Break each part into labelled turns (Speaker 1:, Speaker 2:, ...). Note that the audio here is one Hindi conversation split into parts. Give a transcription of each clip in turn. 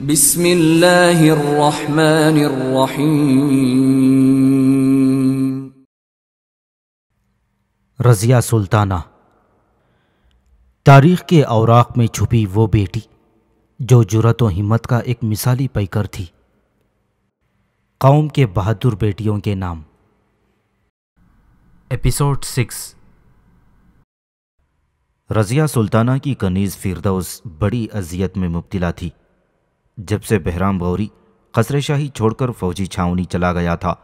Speaker 1: रजिया सुल्ताना तारीख के औराक में छुपी वो बेटी जो जुरत व हिम्मत का एक मिसाली पैकर थी कौम के बहादुर बेटियों के नाम एपिसोड सिक्स रजिया सुल्ताना की कनीज़ फिरदौस बड़ी अजियत में मुब्तला थी जब से बहराम गौरी खसरे शाही छोड़कर फौजी छावनी चला गया था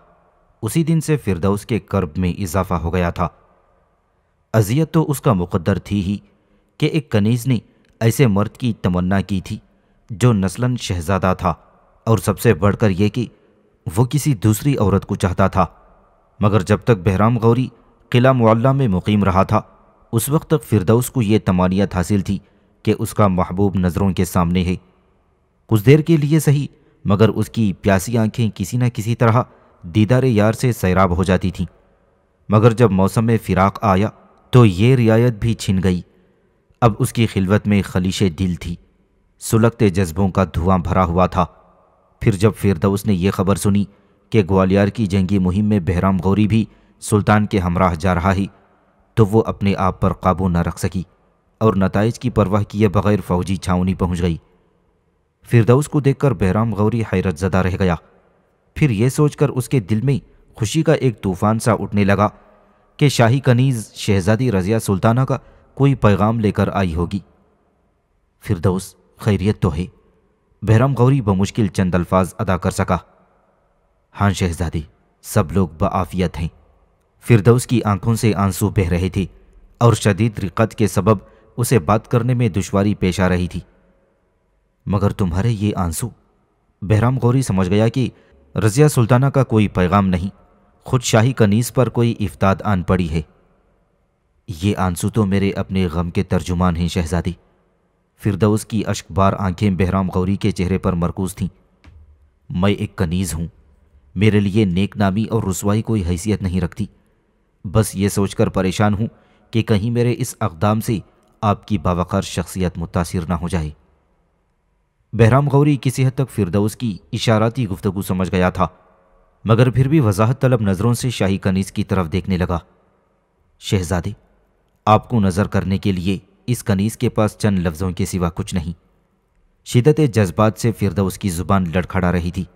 Speaker 1: उसी दिन से फिरदौस के कर्ब में इजाफा हो गया था अजियत तो उसका मुकद्दर थी ही कि एक कनीज ने ऐसे मर्द की तमन्ना की थी जो नस्लन शहजादा था और सबसे बढ़कर यह कि वो किसी दूसरी औरत को चाहता था मगर जब तक बहराम गौरी किला मुआल्ला में मुकीम रहा था उस वक्त तक फिरदौस को यह तमानियत हासिल थी कि उसका महबूब नज़रों के सामने है कुछ देर के लिए सही मगर उसकी प्यासी आंखें किसी न किसी तरह दीदार यार से सैराब हो जाती थीं मगर जब मौसम में फिराक आया तो ये रियायत भी छिन गई अब उसकी खिलवत में खलीश दिल थी सुलगते जज्बों का धुआं भरा हुआ था फिर जब फिरदौस ने यह खबर सुनी कि ग्वालियर की जंगी मुहिम में बहराम गौरी भी सुल्तान के हमराह जा रहा है तो वो अपने आप पर काबू न रख सकी और नतज की परवाह किए बगैर फौजी छावनी पहुंच गई फिरदौस को देखकर बहराम गौरी हैरत ज़दा रह गया फिर यह सोचकर उसके दिल में खुशी का एक तूफ़ान सा उठने लगा कि शाही कनीज़ शहज़ादी रज़िया सुल्ताना का कोई पैगाम लेकर आई होगी फिरदौस खैरियत तो है बहराम गौरी बमुश्किल चंद अल्फाज अदा कर सका हाँ शहज़ादी सब लोग बाआफियत हैं फिरदौस की आंखों से आंसू बह रहे थे और शदीद रिकत के सबब उसे बात करने में दुश्वारी पेश आ रही थी मगर तुम्हारे ये आंसू बहराम गौरी समझ गया कि रज़िया सुल्ताना का कोई पैगाम नहीं खुद शाही कनीस पर कोई इफ्ताद आन पड़ी है ये आंसू तो मेरे अपने गम के तर्जुमान हैं शहजादी फिरदौस की अश्कबार आंखें बहराम गौरी के चेहरे पर मरकूज थीं मैं एक कनीज़ हूँ मेरे लिए नेक नामी और रसवाई कोई हैसियत नहीं रखती बस ये सोचकर परेशान हूँ कि कहीं मेरे इस अकदाम से आपकी बावकार शख्सियत मुतासर ना हो जाए बहराम गौरी किसी हद तक फिरदौस की इशाराती गुफ्तगु समझ गया था मगर फिर भी वजाहत तलब नज़रों से शाही कनीज़ की तरफ देखने लगा शहजादे आपको नज़र करने के लिए इस कनीज़ के पास चंद लफ्ज़ों के सिवा कुछ नहीं शिदत जज्बात से फिरदौस की ज़ुबान लड़खड़ा रही थी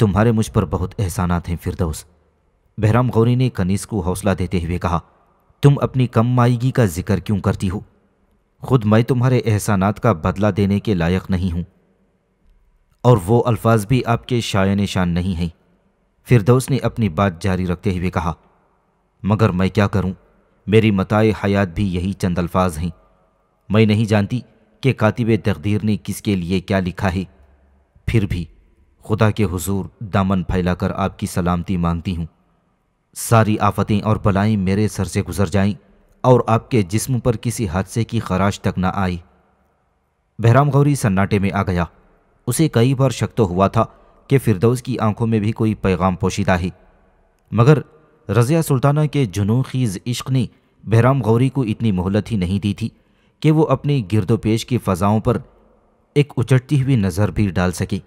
Speaker 1: तुम्हारे मुझ पर बहुत एहसानात हैं फिरदौस बहराम गौरी ने कनीस को हौसला देते हुए कहा तुम अपनी कम माईगी का जिक्र क्यों करती हो खुद मैं तुम्हारे एहसानात का बदला देने के लायक नहीं हूँ और वो अल्फाज भी आपके शाय निशान नहीं हैं फिरदौस ने अपनी बात जारी रखते हुए कहा मगर मैं क्या करूं मेरी मताए हयात भी यही चंद अल्फाज हैं मैं नहीं जानती कि कातिब तकदीर ने किसके लिए क्या लिखा है फिर भी खुदा के हुजूर दामन फैलाकर आपकी सलामती मांगती हूँ सारी आफतें और बलाएं मेरे सर से गुजर जाएं और आपके जिस्म पर किसी हादसे की खराश तक न आई बहराम गौरी सन्नाटे में आ गया उसे कई बार शक तो हुआ था कि फिरदौस की आंखों में भी कोई पैगाम पोशीदा ही मगर रज़िया सुल्ताना के जुनूखीज़ इश्क ने बहराम गौरी को इतनी मोहलत ही नहीं दी थी कि वो अपनी गिरदोपेश की फ़जाओं पर एक उचटती हुई नज़र भी डाल सके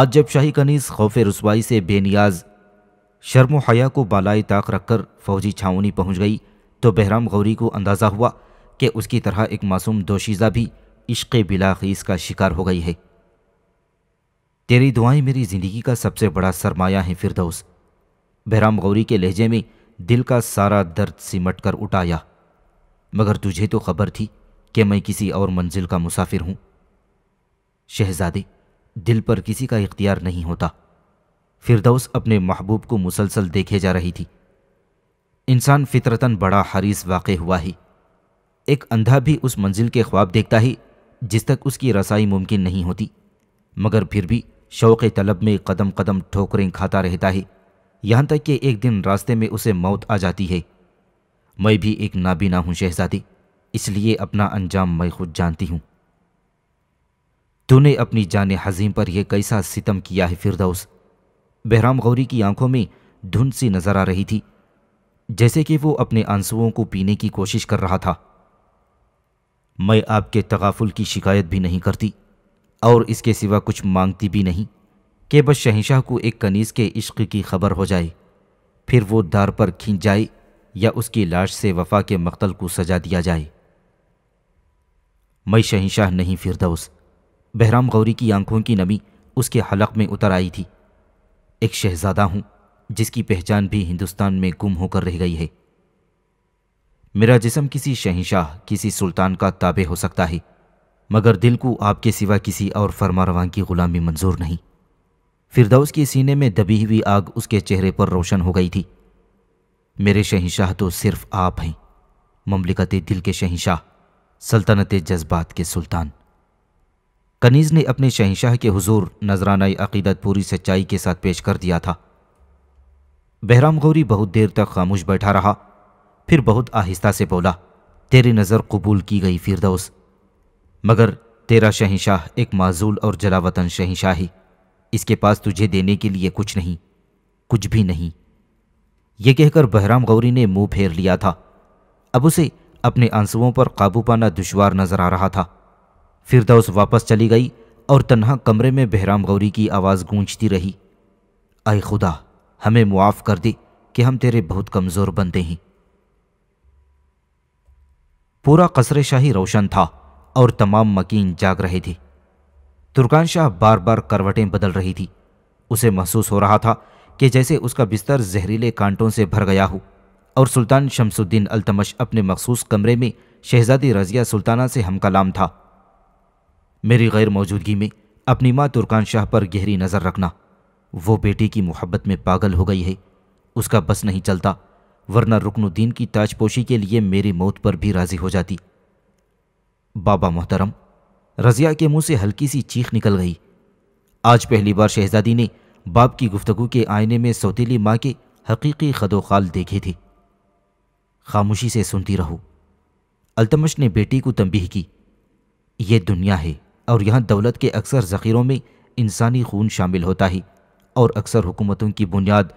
Speaker 1: आज जब शाही कनीस खौफ रसवाई से बेनियाज शर्म हया को बालाई ताक रखकर फौजी छावनी पहुंच गई तो बहराम गौरी को अंदाज़ा हुआ कि उसकी तरह एक मासूम दोशीज़ा भी इश्क बिलाखीस का शिकार हो गई है तेरी दुआएं मेरी ज़िंदगी का सबसे बड़ा सरमाया है फिरदौस बहराम गौरी के लहजे में दिल का सारा दर्द सिमट कर उठाया मगर तुझे तो खबर थी कि मैं किसी और मंजिल का मुसाफिर हूँ शहजादे दिल पर किसी का इख्तियार नहीं होता फिरदौस अपने महबूब को मुसलसल देखे जा रही थी इंसान फितरतन बड़ा हरीस वाक़ हुआ ही एक अंधा भी उस मंजिल के ख्वाब देखता ही जिस तक उसकी रसाई मुमकिन नहीं होती मगर फिर भी शौक़ तलब में कदम कदम ठोकरें खाता रहता है यहाँ तक कि एक दिन रास्ते में उसे मौत आ जाती है मैं भी एक नाबीना हूँ शहजादी इसलिए अपना अंजाम मैं खुद जानती हूँ तूने अपनी जान हजीम पर यह कैसा सितम किया है फिरदौस बहराम गौरी की आंखों में धुंध सी नज़र आ रही थी जैसे कि वो अपने आंसुओं को पीने की कोशिश कर रहा था मैं आपके तगाफुल की शिकायत भी नहीं करती और इसके सिवा कुछ मांगती भी नहीं कि बस शहनशाह को एक कनीज़ के इश्क की खबर हो जाए फिर वो दार पर खींच जाए या उसकी लाश से वफा के मक्तल को सजा दिया जाए मैं शहनशाह नहीं फिरदौस बहराम गौरी की आंखों की नमी उसके हलक में उतर आई थी एक शहजादा हूँ जिसकी पहचान भी हिंदुस्तान में गुम होकर रह गई है मेरा जिसम किसी शहनशाह किसी सुल्तान का ताबे हो सकता है मगर दिल को आपके सिवा किसी और फरमा की गुलामी मंजूर नहीं फिरदौस के सीने में दबी हुई आग उसके चेहरे पर रोशन हो गई थी मेरे शहनशाह तो सिर्फ आप हैं ममलिकत दिल के शहनशाह सल्तनत जज्बात के सुल्तान कनीज़ ने अपने शहनशाह के हुजूर नजराना अकीदत पूरी सच्चाई के साथ पेश कर दिया था बहराम गौरी बहुत देर तक खामोश बैठा रहा फिर बहुत आहिस्ता से बोला तेरी नज़र कबूल की गई फिरदौस मगर तेरा शहनशाह एक माजूल और जलावतन शहनशाह ही इसके पास तुझे देने के लिए कुछ नहीं कुछ भी नहीं यह कहकर बहराम गौरी ने मुंह फेर लिया था अब उसे अपने आंसुओं पर काबू पाना दुशवार नजर आ रहा था फिरदौस वापस चली गई और तन्हा कमरे में बहराम गौरी की आवाज़ गूंजती रही अय खुदा हमें मुआफ़ कर दी कि हम तेरे बहुत कमज़ोर बंदे हैं पूरा कसरे शाही रोशन था और तमाम मकीन जाग रहे थे तुर्कान शाह बार बार करवटें बदल रही थी उसे महसूस हो रहा था कि जैसे उसका बिस्तर जहरीले कांटों से भर गया हो और सुल्तान शमसुद्दीन अलतमश अपने मखसूस कमरे में शहजादी रजिया सुल्ताना से हम कलाम था मेरी गैर मौजूदगी में अपनी माँ तुर्कान शाह पर गहरी नज़र रखना वो बेटे की मोहब्बत में पागल हो गई है उसका बस नहीं चलता वरना रुकनुद्दीन की ताजपोशी के लिए मेरी मौत पर भी राज़ी हो जाती बाबा मोहतरम रज़िया के मुंह से हल्की सी चीख निकल गई आज पहली बार शहजादी ने बाप की गुफ्तगु के आईने में सौतीली माँ के हकीकी खदोखाल देखे थे खामोशी से सुनती रहो अल्तमश ने बेटी को तंबीह की यह दुनिया है और यहाँ दौलत के अक्सर ज़ख़ीरों में इंसानी खून शामिल होता है और अक्सर हुकूमतों की बुनियाद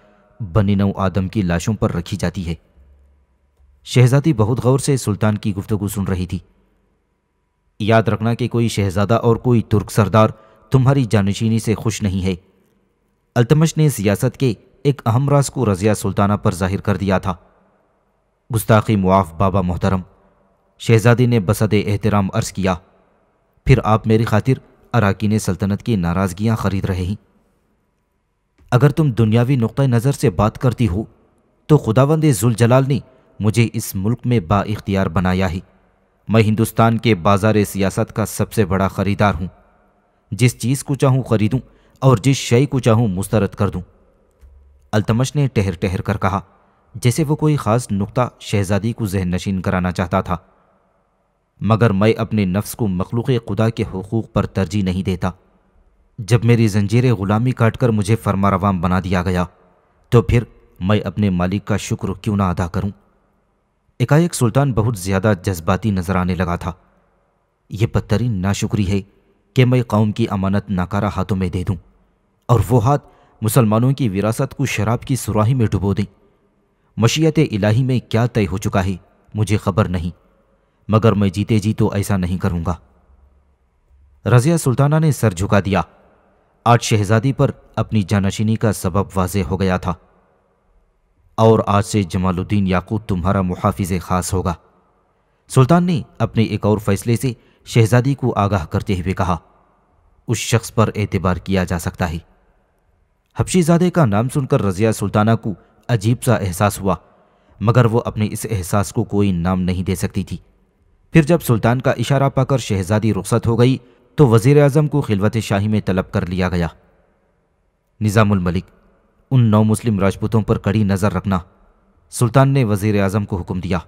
Speaker 1: बनी नव आदम की लाशों पर रखी जाती है शहजादी बहुत गौर से सुल्तान की गुफ्तगु सुन रही थी याद रखना कि कोई शहजादा और कोई तुर्क सरदार तुम्हारी जानशीनी से खुश नहीं है अल्तमश ने सियासत के एक अहम रास को रजिया सुल्ताना पर जाहिर कर दिया था गुस्ताखी मुआफ़ बाबा मोहतरम शहजादी ने बसद एहतराम अर्ज़ किया फिर आप मेरी खातिर अराकीन सल्तनत की नाराजगियां ख़रीद रहे हैं अगर तुम दुनियावी नुक़ नज़र से बात करती हो तो खुदावंद जुलजलाल ने मुझे इस मुल्क में बाख्तियार बनाया है मैं हिंदुस्तान के बाजार सियासत का सबसे बड़ा ख़रीदार हूँ जिस चीज़ को चाहूँ ख़रीदूँ और जिस शय को चाहूँ मुस्तरद कर दूँ अल्तमश ने ठहर ठहर कर कहा जैसे वो कोई ख़ास नुक्ता शहजादी को जहन नशीन कराना चाहता था मगर मैं अपने नफ्स को मखलूक खुदा के हकूक़ पर तरजीह नहीं देता जब मेरी जंजीरें ग़ुलामी काट कर मुझे फरमा रवाम बना दिया गया तो फिर मैं अपने मालिक का शुक्र क्यों ना अदा करूं? एकाएक सुल्तान बहुत ज़्यादा जज्बाती नज़र आने लगा था यह बदतरीन नाशुक्री है कि मैं कौम की अमानत नाकारा हाथों में दे दूं और वो हाथ मुसलमानों की विरासत को शराब की सुराही में डुबो दें मशीयत इलाही में क्या तय हो चुका है मुझे खबर नहीं मगर मैं जीते जी तो ऐसा नहीं करूँगा रज़िया सुल्ताना ने सर झुका दिया आज शहजादी पर अपनी जानशीनी का सबब वाज हो गया था और आज से जमालुद्दीन याकूब तुम्हारा मुहाफिज खास होगा सुल्तान ने अपने एक और फैसले से शहजादी को आगाह करते हुए कहा उस शख्स पर एतबार किया जा सकता है हबशीजादे का नाम सुनकर रजिया सुल्ताना को अजीब सा एहसास हुआ मगर वो अपने इस एहसास को कोई नाम नहीं दे सकती थी फिर जब सुल्तान का इशारा पाकर शहजादी रुखसत हो गई तो वज़ी अजम को खिलवत शाही में तलब कर लिया गया निज़ामुलमलिक उन नौ मुस्लिम राजपूतों पर कड़ी नज़र रखना सुल्तान ने वज़ी अजम को हुक्म दिया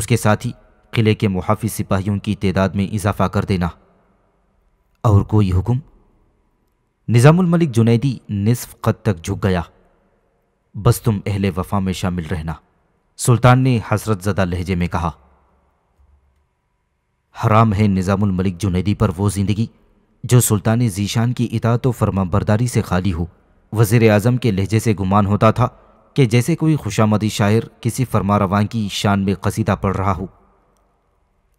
Speaker 1: उसके साथ ही किले के मुहाफ़ सिपाहियों की तदाद में इजाफा कर देना और कोई हुक्म निज़ामुलमलिक जुनेदी निसफ कद तक झुक गया बस तुम अहले वफा में शामिल रहना सुल्तान ने हसरत ज़दा लहजे में कहा हराम है मलिक जुनेदी पर वो ज़िंदगी जो सुल्तान जीशान की इतात व फरमाबरदारी से खाली हो वज़ी अजम के लहजे से गुमान होता था कि जैसे कोई खुशामदी शायर किसी फरमा रवान की शान में कसीदा पढ़ रहा हो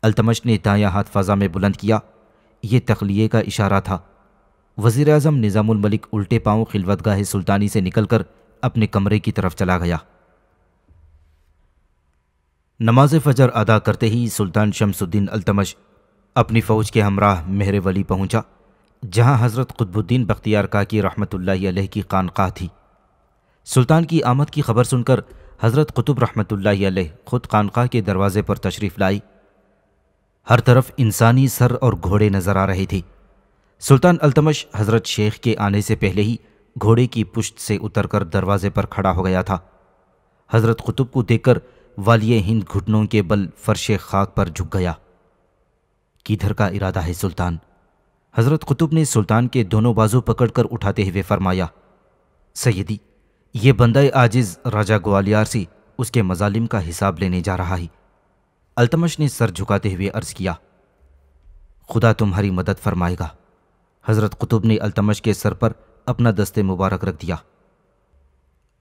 Speaker 1: अल्तमश ने दायां हाथ फ़ज़ा में बुलंद किया ये तखलिए का इशारा था वज़ी अजम मलिक उल्टे पाँव खिलवतगाह सुल्तानी से निकल कर अपने कमरे की तरफ चला गया नमाज फजर अदा करते ही सुल्तान शमसुद्दीन अल्तमश अपनी फ़ौज के हमराह मेहर वली पहुँचा जहाँ हज़रत कुतबुद्दीन बख्तियार का की रहमत अलैह की खानकाह थी सुल्तान की आमद की खबर सुनकर हज़रत कुतुब रहमत अलैह खुद खानकाह के दरवाज़े पर तशरीफ़ लाई हर तरफ इंसानी सर और घोड़े नज़र आ रहे थे सुल्तान अल्तमश हज़रत शेख के आने से पहले ही घोड़े की पुश्त से उतरकर दरवाज़े पर खड़ा हो गया था हज़रत कुतुब को देखकर वालिय हिंद घुटनों के बल फर्श खाक पर झुक गया किधर का इरादा है सुल्तान हज़रत कुतुब ने सुल्तान के दोनों बाजू पकड़कर उठाते हुए फरमाया सैदी ये बंदा आजिज़ राजा ग्वालियर से उसके मजालिम का हिसाब लेने जा रहा है अल्तमश ने सर झुकाते हुए अर्ज़ किया खुदा तुम्हारी मदद फरमाएगा हज़रत कुतुब ने अल्तमश के सर पर अपना दस्ते मुबारक रख दिया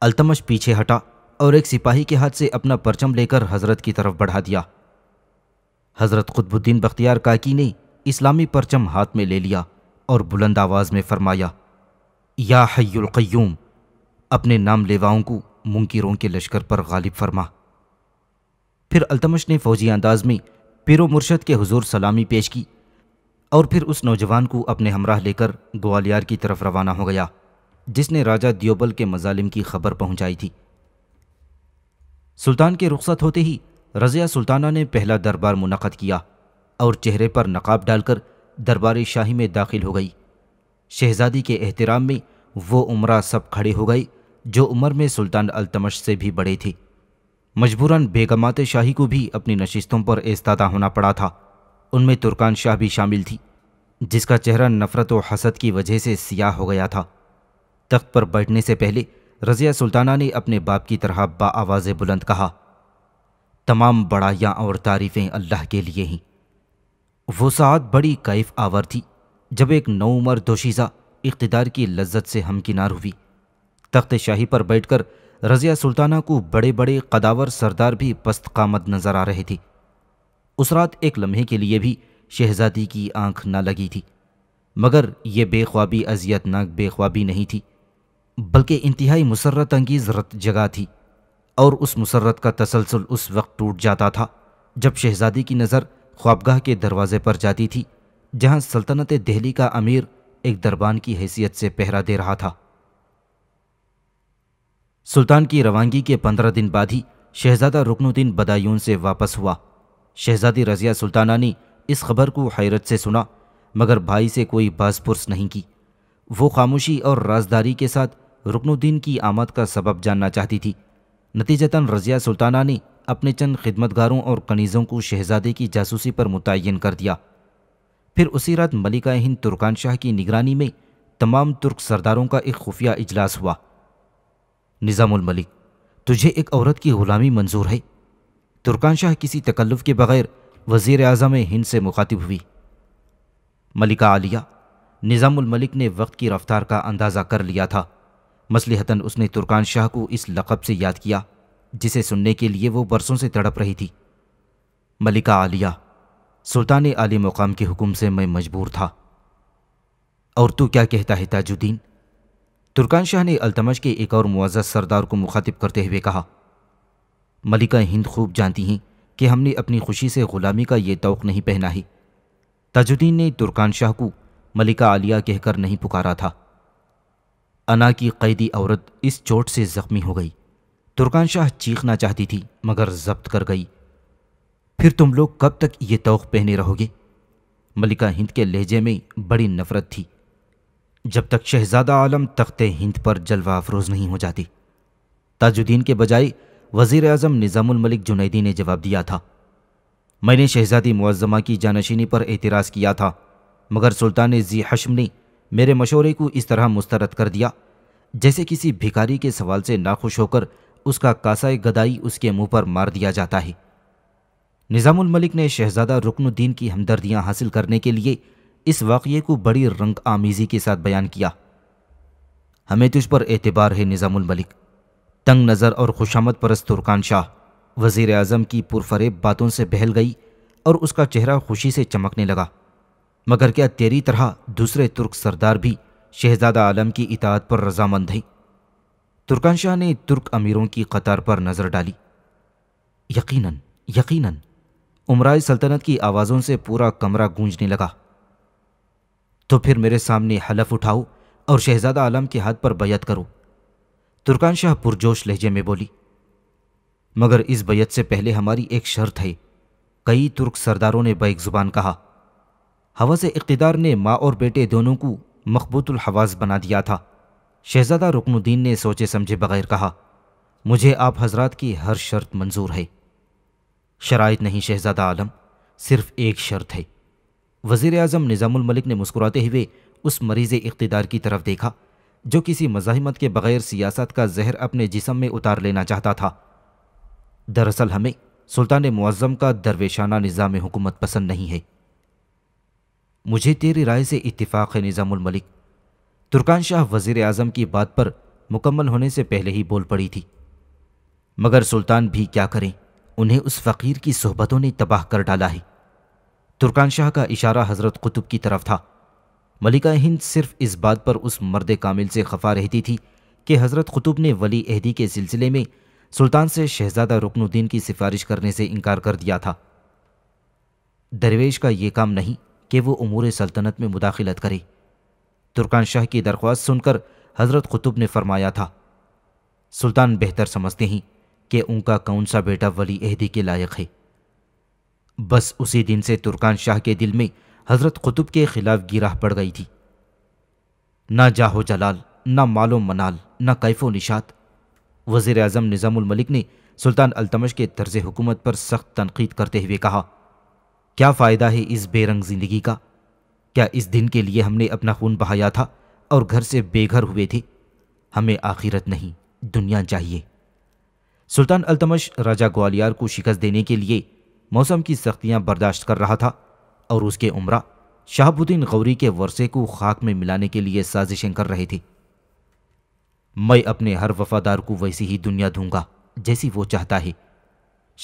Speaker 1: अल्तमश पीछे हटा और एक सिपाही के हाथ से अपना परचम लेकर हजरत की तरफ बढ़ा दिया हजरत खुदबुद्दीन बख्तियार काकी ने इस्लामी परचम हाथ में ले लिया और बुलंद आवाज़ में फरमाया या हयुल्क़यूम अपने नाम लेवाओं को मुंकिरों के लश्कर पर गालिब फरमा फिर अल्तमश ने फ़ौजी अंदाज में पिरो मुर्शद के हुजूर सलामी पेश की और फिर उस नौजवान को अपने हमराह लेकर ग्वालियर की तरफ रवाना हो गया जिसने राजा दियोबल के मजालिम की खबर पहुंचाई थी सुल्तान के रुखसत होते ही रज़िया सुल्ताना ने पहला दरबार मुनद किया और चेहरे पर नकाब डालकर दरबार शाही में दाखिल हो गई शहज़ादी के एहतराम में वो उम्र सब खड़े हो गए जो उम्र में सुल्तान अलतमश से भी बड़े थे मजबूरन बेगमात शाही को भी अपनी नशिस्तों पर इस्तादा होना पड़ा था उनमें तुर्कान शाह भी शामिल थी जिसका चेहरा नफ़रत और हसद की वजह से सियाह हो गया था तख्त पर बैठने से पहले रज़िया सुल्ताना ने अपने बाप की तरह बा आवाज़ बुलंद कहा तमाम बड़ाइयाँ और तारीफ़ें अल्लाह के लिए ही वो साथ बड़ी कैफ आवर थी जब एक नौ दोशीज़ा इकतदार की लज्जत से हमकिनार हुई तख्त शाही पर बैठकर रज़िया सुल्ताना को बड़े बड़े कदावर सरदार भी पस्त कामद नज़र आ रहे थे उस रात एक लम्हे के लिए भी शहजादी की आंख न लगी थी मगर ये बेख्वाबी अजियतनाक बेख्वाबी नहीं थी बल्कि इंतहाई मुसरत अंगीज़ रत जगह थी और उस मुसरत का तसलसल उस वक्त टूट जाता था जब शहज़ादी की नज़र ख्वाबगाह के दरवाज़े पर जाती थी जहाँ सल्तनत दिल्ली का अमीर एक दरबान की हैसियत से पहरा दे रहा था सुल्तान की रवानगी के पंद्रह दिन बाद ही शहज़ादा रुकनुद्दीन बदायून से वापस हुआ शहज़ादी रज़िया सुल्ताना ने इस खबर को हैरत से सुना मगर भाई से कोई बासपुरस नहीं की वो खामोशी और राजदारी के साथ रुकनुद्दीन की आमद का सबब जानना चाहती थी नतीजतन रजिया सुल्ताना ने अपने चंद खिदमतगारों और कनीज़ों को शहजादे की जासूसी पर मुतन कर दिया फिर उसी रात मलिका हिंद तुर्कान शाह की निगरानी में तमाम तुर्क सरदारों का एक खुफिया इजलास हुआ निज़ामुल मलिक तुझे एक औरत की गुलामी मंजूर है तुर्कान शाह किसी तकल्लुफ़ के बगैर वजीर अजम हिंद से मुखातिब हुई मलिका आलिया निज़ामुल मलिक ने वक्त की रफ़्तार का अंदाज़ा कर लिया था मसलहतन उसने तुर्कान शाह को इस लक़ब से याद किया जिसे सुनने के लिए वो बरसों से तड़प रही थी मलिका आलिया सुल्तान आली मुकाम के हुक्म से मैं मजबूर था और तू क्या कहता है ताजुद्दीन तुर्कान शाह ने अल्तमज के एक और मुआज़ा सरदार को मुखातिब करते हुए कहा मलिका हिंद खूब जानती हैं कि हमने अपनी खुशी से ग़ुलामी का ये तोक़ नहीं पहना है ताजुद्दीन ने तुर्कान शाह को मलिका आलिया कहकर नहीं पुकारा था अना की कैदी औरत इस चोट से ज़ख्मी हो गई तुर्कान शाह चीखना चाहती थी मगर जब्त कर गई फिर तुम लोग कब तक ये तोख पहने रहोगे मलिका हिंद के लहजे में बड़ी नफरत थी जब तक शहजादा आलम तख्ते हिंद पर जलवा अफरोज नहीं हो जाती ताजुद्दीन के बजाय वजीर अजम मलिक जुनैदी ने जवाब दिया था मैंने शहजादी मुआज़मा की जानशीनी पर एतराज़ किया था मगर सुल्तान जी हशम ने मेरे मशोरे को इस तरह मुस्तरद कर दिया जैसे किसी भिखारी के सवाल से नाखुश होकर उसका कासाए गदाई उसके मुंह पर मार दिया जाता है निज़ामुल मलिक ने शहजादा रुकनुद्दीन की हमदर्दियाँ हासिल करने के लिए इस वाक़े को बड़ी रंग आमीज़ी के साथ बयान किया हमें तुझ पर एतबार है निज़ामुल मलिक तंग नज़र और खुशामद परस्त तुर्कान शाह वज़ी अजम की पुरफरेब बातों से बहल गई और उसका चेहरा खुशी से चमकने लगा मगर क्या तेरी तरह दूसरे तुर्क सरदार भी शहजादा आलम की इतात पर रजामंद है तुर्कान शाह ने तुर्क अमीरों की कतार पर नज़र डाली यकीनन यकीनन उमराई सल्तनत की आवाज़ों से पूरा कमरा गूंजने लगा तो फिर मेरे सामने हलफ उठाओ और शहजादा आलम के हाथ पर बैत करो तुर्कान शाह पुरजोश लहजे में बोली मगर इस बैत से पहले हमारी एक शर्त है कई तुर्क सरदारों ने बैक जुबान कहा हवस इकतदार ने माँ और बेटे दोनों को मकबूतुल हवास बना दिया था शहजादा रुकनुद्दीन ने सोचे समझे बगैर कहा मुझे आप हजरात की हर शर्त मंजूर है शराइ नहीं शहजादा आलम सिर्फ एक शर्त है वज़ी अजम मलिक ने मुस्कुराते हुए उस मरीज़ इकतदार की तरफ देखा जो किसी मजामत के बग़ैर सियासत का जहर अपने जिसम में उतार लेना चाहता था दरअसल हमें सुल्तान मुआज़म का दरवेशाना निज़ाम हुकूमत पसंद नहीं है मुझे तेरी राय से इतफाक़ है मलिक तुर्कान शाह वज़ी अजम की बात पर मुकम्मल होने से पहले ही बोल पड़ी थी मगर सुल्तान भी क्या करें उन्हें उस फ़कीर की सोहबतों ने तबाह कर डाला है तुर्कान शाह का इशारा हज़रत कुतुब की तरफ था मलिका हिंद सिर्फ इस बात पर उस मर्द कामिल से खफा रहती थी कि हज़रत कुतुब ने वली अहदी के सिलसिले में सुल्तान से शहजादा रुकनुद्दीन की सिफारिश करने से इनकार कर दिया था दरवेश का ये काम नहीं कि वो उमूर सल्तनत में मुदाखलत करे तुर्कान शाह की दरख्वास्त सुनकर हज़रत कुतुब ने फरमाया था सुल्तान बेहतर समझते हैं कि उनका कौन सा बेटा वली अहदी के लायक है बस उसी दिन से तुर्कान शाह के दिल में हज़रत कुतुब के ख़िलाफ़ गिराह पड़ गई थी ना जाहो जलाल ना मालो मनाल ना कैफो निशात वज़ी अजम निज़ामुलमलिक ने सुल्तान अल्तमश के तर्ज हुकूमत पर सख्त तनकीद करते हुए कहा क्या फ़ायदा है इस बेरंग ज़िंदगी का क्या इस दिन के लिए हमने अपना खून बहाया था और घर से बेघर हुए थे हमें आखिरत नहीं दुनिया चाहिए सुल्तान अल्तमश राजा ग्वालियर को शिकस्त देने के लिए मौसम की सख्तियां बर्दाश्त कर रहा था और उसके उम्र शाहबुद्दीन गौरी के वर्षे को खाक में मिलाने के लिए साजिशें कर रहे थे मैं अपने हर वफादार को वैसी ही दुनिया दूंगा जैसी वो चाहता है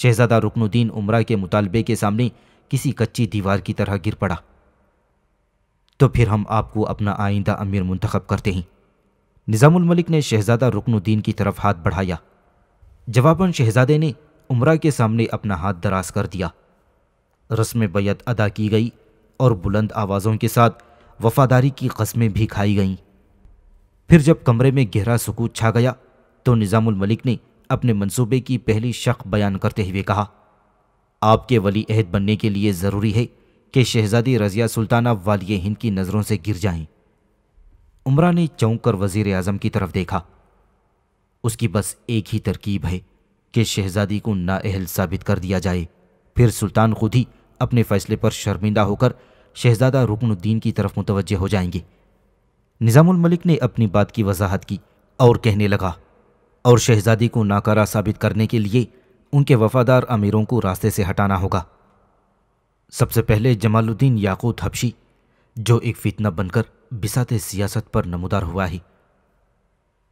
Speaker 1: शहजादा रुकनुद्दीन उम्र के मुतालबे के सामने किसी कच्ची दीवार की तरह गिर पड़ा तो फिर हम आपको अपना आइंदा अमीर मंतखब करते हैं निज़ामुल मलिक ने शहज़ादा रुकनुद्दीन की तरफ हाथ बढ़ाया जवाबन शहज़ादे ने उमरा के सामने अपना हाथ दराज कर दिया रस्म बैत अदा की गई और बुलंद आवाज़ों के साथ वफादारी की कस्में भी खाई गईं फिर जब कमरे में गहरा सुकूत छा गया तो निज़ामुल मलिक ने अपने मंसूबे की पहली शक बयान करते हुए कहा आपके वली अहद बनने के लिए ज़रूरी है कि शहजादी रज़िया सुल्ताना वाली हिंद की नज़रों से गिर जाएं। उमरा ने चौंक कर वज़ी अजम की तरफ देखा उसकी बस एक ही तरकीब है कि शहजादी को नाअहल साबित कर दिया जाए फिर सुल्तान खुद ही अपने फ़ैसले पर शर्मिंदा होकर शहजादा रुकनुद्दीन की तरफ मुतवज हो जाएंगे निज़ामुल मलिक ने अपनी बात की वजाहत की और कहने लगा और शहजादी को नाकारा साबित करने के लिए उनके वफादार अमीरों को रास्ते से हटाना होगा सबसे पहले जमालुद्दीन याकूत हबशी जो एक फितना बनकर बिसात सियासत पर नमदार हुआ ही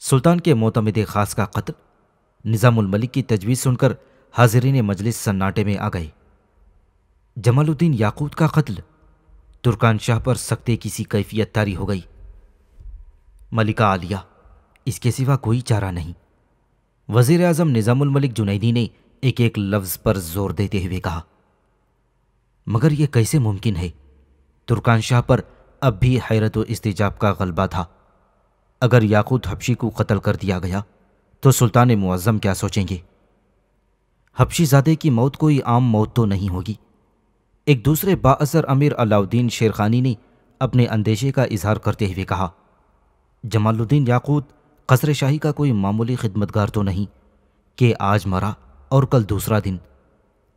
Speaker 1: सुल्तान के मोतमद खास का कत्ल मलिक की तजवीज़ सुनकर हाजरीन मजलिस सन्नाटे में आ गई जमालुद्दीन याकूत का कत्ल तुर्कान शाह पर सख्ते किसी कैफियत तारी हो गई मलिका आलिया इसके सिवा कोई चारा नहीं वज़ी अजम मलिक जुनैदी ने एक एक लफ्ज पर जोर देते हुए कहा मगर यह कैसे मुमकिन है तुर्कान शाह पर अब भी हैरत इस्तेजाब का गलबा था अगर याकूत हबशी को कत्ल कर दिया गया तो सुल्तान मुआज़म क्या सोचेंगे हबशीजादे की मौत कोई आम मौत तो नहीं होगी एक दूसरे बाअसर अमीर अलाउद्दीन शेरखानी ने अपने अंदेशे का इजहार करते हुए कहा जमालुद्दीन याकूत कसर शाही का कोई मामूली खिदमतगार तो नहीं कि आज मरा और कल दूसरा दिन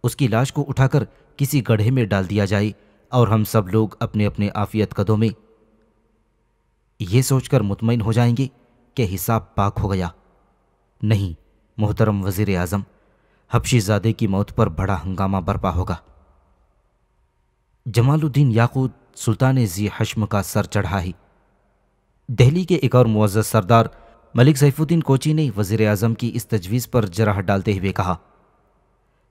Speaker 1: उसकी लाश को उठाकर किसी गढ़े में डाल दिया जाए और हम सब लोग अपने अपने आफियत कदों में यह सोचकर मुतमिन हो जाएंगे कि हिसाब पाक हो गया नहीं मोहतरम वजीर आजम हबशीजादे की मौत पर बड़ा हंगामा बर्पा होगा जमालुद्दीन याकूद सुल्तान जी हशम का सर चढ़ा ही दिल्ली के एक और मुआज़ सरदार मलिक सैफुद्दीन कोची ने वजीर अजम की इस तजवीज़ पर जराह डालते हुए कहा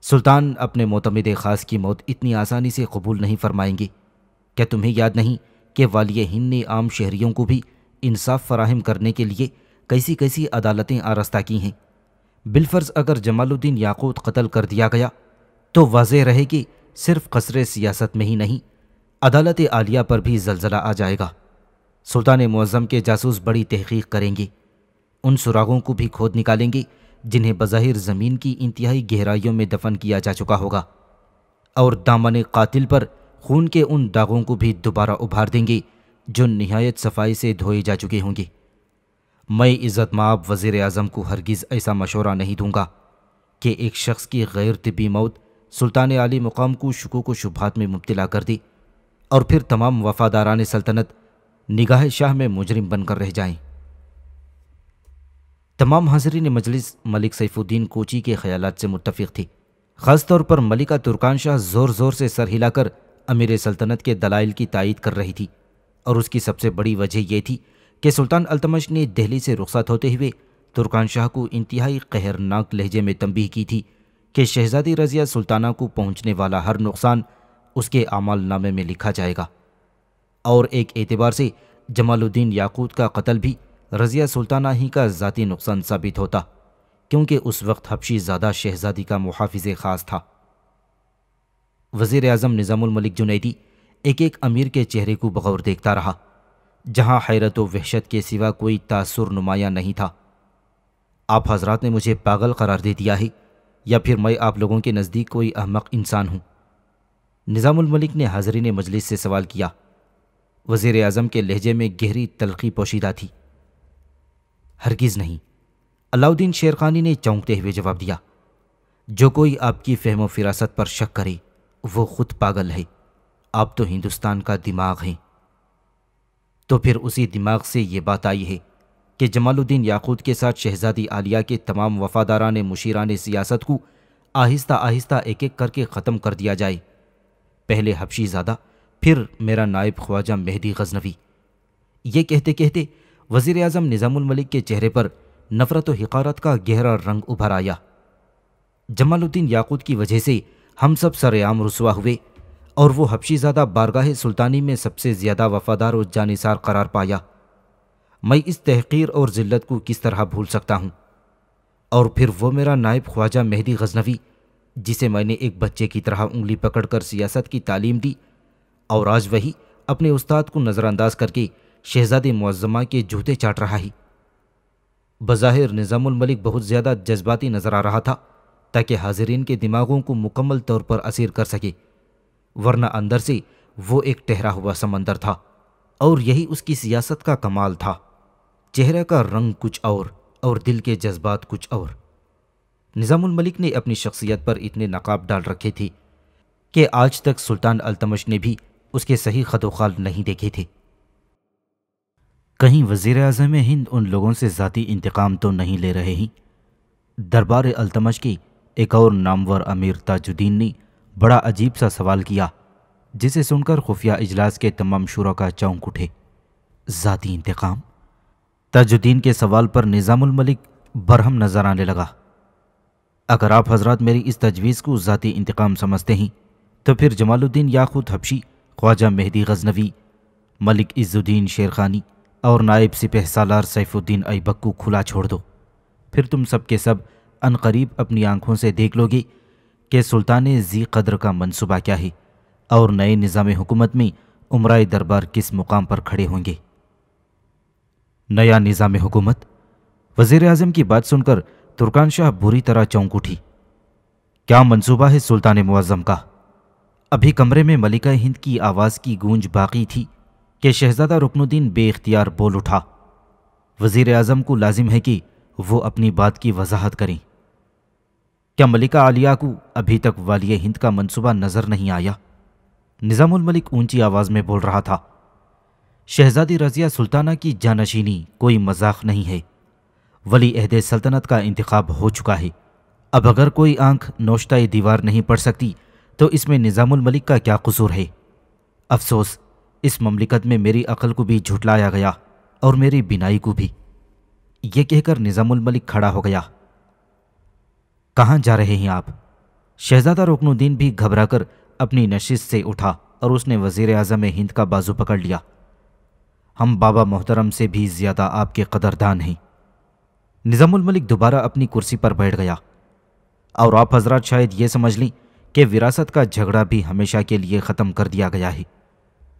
Speaker 1: सुल्तान अपने मोतमद ख़ास की मौत इतनी आसानी से कबूल नहीं फरमाएंगी क्या तुम्हें याद नहीं कि वाली हिंद ने आम शहरीों को भी इंसाफ फराहम करने के लिए कैसी कैसी अदालतें आरस्ता की हैं बिलफर्ज अगर जमालुद्दीन याकूत कत्ल कर दिया गया तो वाज रहे कि सिर्फ कसरे सियासत में ही नहीं अदालत आलिया पर भी जलजला आ जाएगा सुल्तान मज़म के जासूस बड़ी तहकीक करेंगे उन सुरागों को भी खोद निकालेंगे जिन्हें बज़ाहिर ज़मीन की इंतहाई गहराइयों में दफन किया जा चुका होगा और दामन कातिल पर खून के उन दागों को भी दोबारा उभार देंगे जो नहायत सफाई से धोए जा चुके होंगे मैं इज़्ज़त माब वज़ी अजम को हरगिज़ ऐसा मशवरा नहीं दूंगा कि एक शख्स की गैर तबी मौत सुल्तान आली मुकाम को शकू को शुभात में मुबतला कर दी और फिर तमाम वफ़ादारान सल्तनत निगाह शाह में मुजरिम बनकर रह जाएं तमाम हाजरीन मजलिस मलिक सैफुद्दीन कोची के ख्याल से मुतफिक थी ख़ासतौर पर मलिका तुर्कान शाह ज़ोर ज़ोर से सर हिलाकर अमीर सल्तनत के दलाइल की तायद कर रही थी और उसकी सबसे बड़ी वजह यह थी कि सुल्तान अल्तमश ने दिल्ली से रुखसत होते हुए तुर्कान शाह को इंतहाई कहरनाक लहजे में तंबी की थी कि शहजादी रज़िया सुल्ताना को पहुँचने वाला हर नुकसान उसके अमाल नामे में लिखा जाएगा और एक एतबार से जमालुद्दीन याकूत का कत्ल भी रज़िया सुल्ताना ही का ज़ाती नुकसान साबित होता क्योंकि उस वक्त हबशी ज़्यादा शहज़ादी का मुहाफ़ ख़ास था वज़ी अजम निज़ामुलमलिक जुनेदी एक एक अमीर के चेहरे को बगौर देखता रहा जहाँ हैरत व वहशत के सिवा कोई तासुर नुमाया नहीं था आप हजरात ने मुझे पागल करार दे दिया है या फिर मैं आप लोगों के नज़दीक कोई अहमक इंसान हूँ निज़ामुलमलिक ने हाजरीन मजलिस से सवाल किया वज़ी अजम के लहजे में गहरी तलखी पोशीदा थी हरगिज़ नहीं अलाउद्दीन शेरखानी ने चौंकते हुए जवाब दिया जो कोई आपकी फहमो फिरासत पर शक करे वो खुद पागल है आप तो हिंदुस्तान का दिमाग हैं तो फिर उसी दिमाग से ये बात आई है कि जमालुद्दीन याकूत के साथ शहजादी आलिया के तमाम वफादारान मुशीरान सियासत को आहिस्ता आहिस्ता एक एक करके ख़त्म कर दिया जाए पहले हबशी ज़्यादा फिर मेरा नायब ख्वाजा मेहदी गजनवी ये कहते कहते वजीर अजम निज़ामुलमलिक के चेहरे पर नफरत हकारत का गहरा रंग उभर आया जमालुद्दीन याकूत की वजह से हम सब सरेआम रसुआ हुए और वो हबशीज़ादा बारगाह सुल्तानी में सबसे ज़्यादा वफादार और जानिसार करार पाया मैं इस तहकीर और ज़िल्लत को किस तरह भूल सकता हूँ और फिर वो मेरा नायब ख्वाजा मेहदी गजनवी जिसे मैंने एक बच्चे की तरह उंगली पकड़कर सियासत की तालीम दी और आज वही अपने उस्ताद को नज़रअंदाज करके शहजादी मुआजमा के जूते चाट रहा ही बज़ाहिर मलिक बहुत ज़्यादा जज्बाती नज़र आ रहा था ताकि हाजरीन के दिमागों को मुकम्मल तौर पर असीर कर सके वरना अंदर से वो एक ठहरा हुआ समंदर था और यही उसकी सियासत का कमाल था चेहरे का रंग कुछ और और दिल के जज्बात कुछ और निज़ामुल मलिक ने अपनी शख्सियत पर इतने नकाब डाल रखे थे कि आज तक सुल्तान अलतमश ने भी उसके सही खदोखाल नहीं देखे थे कहीं वजीर अजम हिंद उन लोगों से ज़ाती इंतकाम तो नहीं ले रहे ही दरबार अल्तमश की एक और नामवर अमीर ताजुद्दीन ने बड़ा अजीब सा सवाल किया जिसे सुनकर खुफिया इजलास के तमाम शुरा चौंक उठे ज़ाती इंतकाम ताजुद्दीन के सवाल पर निज़ामुलमलिक बरहम नज़र आने लगा अगर आप हजरत मेरी इस तजवीज़ को ज़ाती इंतकाम समझते हैं तो फिर जमालुद्दीन याकूत हबशी ख्वाजा मेहदी गजनवी मलिक इज़्ज़ुद्दीन शेरखानी और नायब सिपह सालार सैफुद्दीन ऐबक को खुला छोड़ दो फिर तुम सब के सब अनकरीब अपनी आंखों से देख लोगी कि सुल्तान जी कदर का मनसूबा क्या है और नए निज़ाम हुकूमत में उमरा दरबार किस मुकाम पर खड़े होंगे नया निज़ाम हुकूमत वजीर अजम की बात सुनकर तुर्कान शाह बुरी तरह चौंक उठी क्या मनसूबा है सुल्तान मुआज़म का अभी कमरे में मलिका हिंद की आवाज़ की गूंज बाकी थी कि शहजादा रुकनुद्दीन बेख्तियार बोल उठा वज़ी अजम को लाजिम है कि वो अपनी बात की वजाहत करें क्या मलिका आलिया को अभी तक वाली हिंद का मनसूबा नज़र नहीं आया निज़ामुल मलिक ऊंची आवाज़ में बोल रहा था शहजादी रज़िया सुल्ताना की जानशीनी कोई मजाक नहीं है वली अहद सल्तनत का इंतखब हो चुका है अब अगर कोई आंख नोशता दीवार नहीं पड़ सकती तो इसमें निज़ामुल मलिक का क्या कसूर है अफसोस इस ममलिकत में मेरी अकल को भी झुटलाया गया और मेरी बिनाई को भी कह कहकर मलिक खड़ा हो गया कहाँ जा रहे हैं आप शहजादा रुकनुद्दीन भी घबराकर अपनी नशिश से उठा और उसने वजीर अजम हिंद का बाजू पकड़ लिया हम बाबा मोहतरम से भी ज़्यादा आपके कदरदान हैं मलिक दोबारा अपनी कुर्सी पर बैठ गया और आप हजरात शायद ये समझ लें कि विरासत का झगड़ा भी हमेशा के लिए ख़त्म कर दिया गया है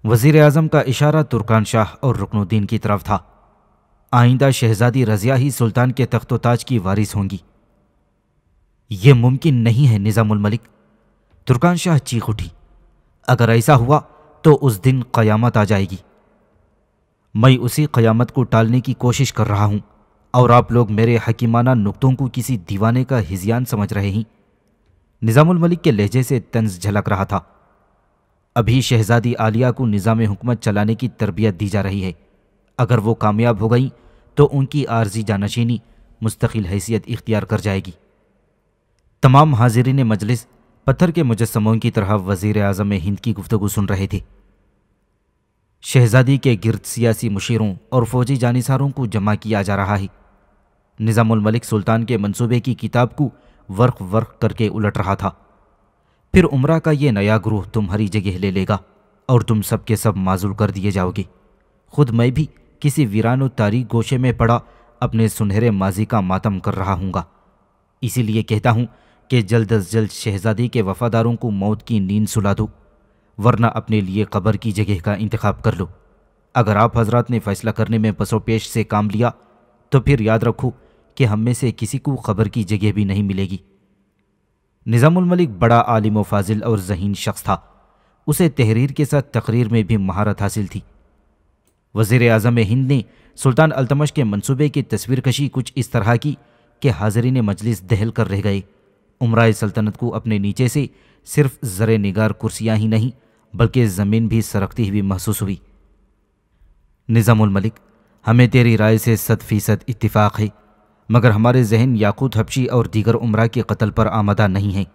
Speaker 1: वजीर अजम का इशारा तुर्कान शाह और रुकनुद्दीन की तरफ था आइंदा शहजादी रज़िया ही सुल्तान के तख्तोताज ताज की वारिस होंगी ये मुमकिन नहीं है मलिक तुर्कान शाह चीख उठी अगर ऐसा हुआ तो उस दिन क़यामत आ जाएगी मैं उसी क़यामत को टालने की कोशिश कर रहा हूँ और आप लोग मेरे हकीमाना नुकतों को किसी दीवाने का हिजियान समझ रहे हैं निज़ामुल मलिक के लहजे से तंज झलक रहा था अभी शहजादी आलिया को निज़ाम हुकूमत चलाने की तरबियत दी जा रही है अगर वो कामयाब हो गई तो उनकी आर्जी जानशीनी मुस्तकिल हैसियत इख्तियार कर जाएगी तमाम हाजिरीन मजलिस पत्थर के मुजस्मों की तरह वज़ी अजम हिंद की गुफ्तु सुन रहे थे शहजादी के गिरद सियासी मुशीरों और फौजी जानिसारों को जमा किया जा रहा है निज़ामुल मलिक सुल्तान के मंसूबे की किताब को वर्क वर्क करके उलट रहा था फिर उमरा का ये नया ग्रोह तुम्हारी जगह ले लेगा और तुम सब के सब माजूल कर दिए जाओगे खुद मैं भी किसी वीरानो तारी गोशे में पड़ा अपने सुनहरे माजी का मातम कर रहा हूँ इसीलिए कहता हूँ कि जल्द अज जल्द शहजादी के वफादारों को मौत की नींद सुला दो वरना अपने लिए कब्र की जगह का इंतखब कर लो अगर आप हजरात ने फैसला करने में बसो पेश से काम लिया तो फिर याद रखो कि हम में से किसी को खबर की जगह भी नहीं मिलेगी मलिक बड़ा आलिम फाजिल और जहीन शख्स था उसे तहरीर के साथ तकरीर में भी महारत हासिल थी वज़ी अजम हिंद ने सुल्तान अल्तमश के मनसूबे की तस्वीरकशी कुछ इस तरह की कि हाजरीन मजलिस दहल कर रह गए उम्र सल्तनत को अपने नीचे से सिर्फ ज़र निगार कुर्सियाँ ही नहीं बल्कि ज़मीन भी सरकती हुई महसूस हुई मलिक हमें तेरी राय से सद फ़ीसद इतफ़ाक़ है मगर हमारे जहन याकूत हबशी और दीगर उम्र के कत्ल पर आमदा नहीं है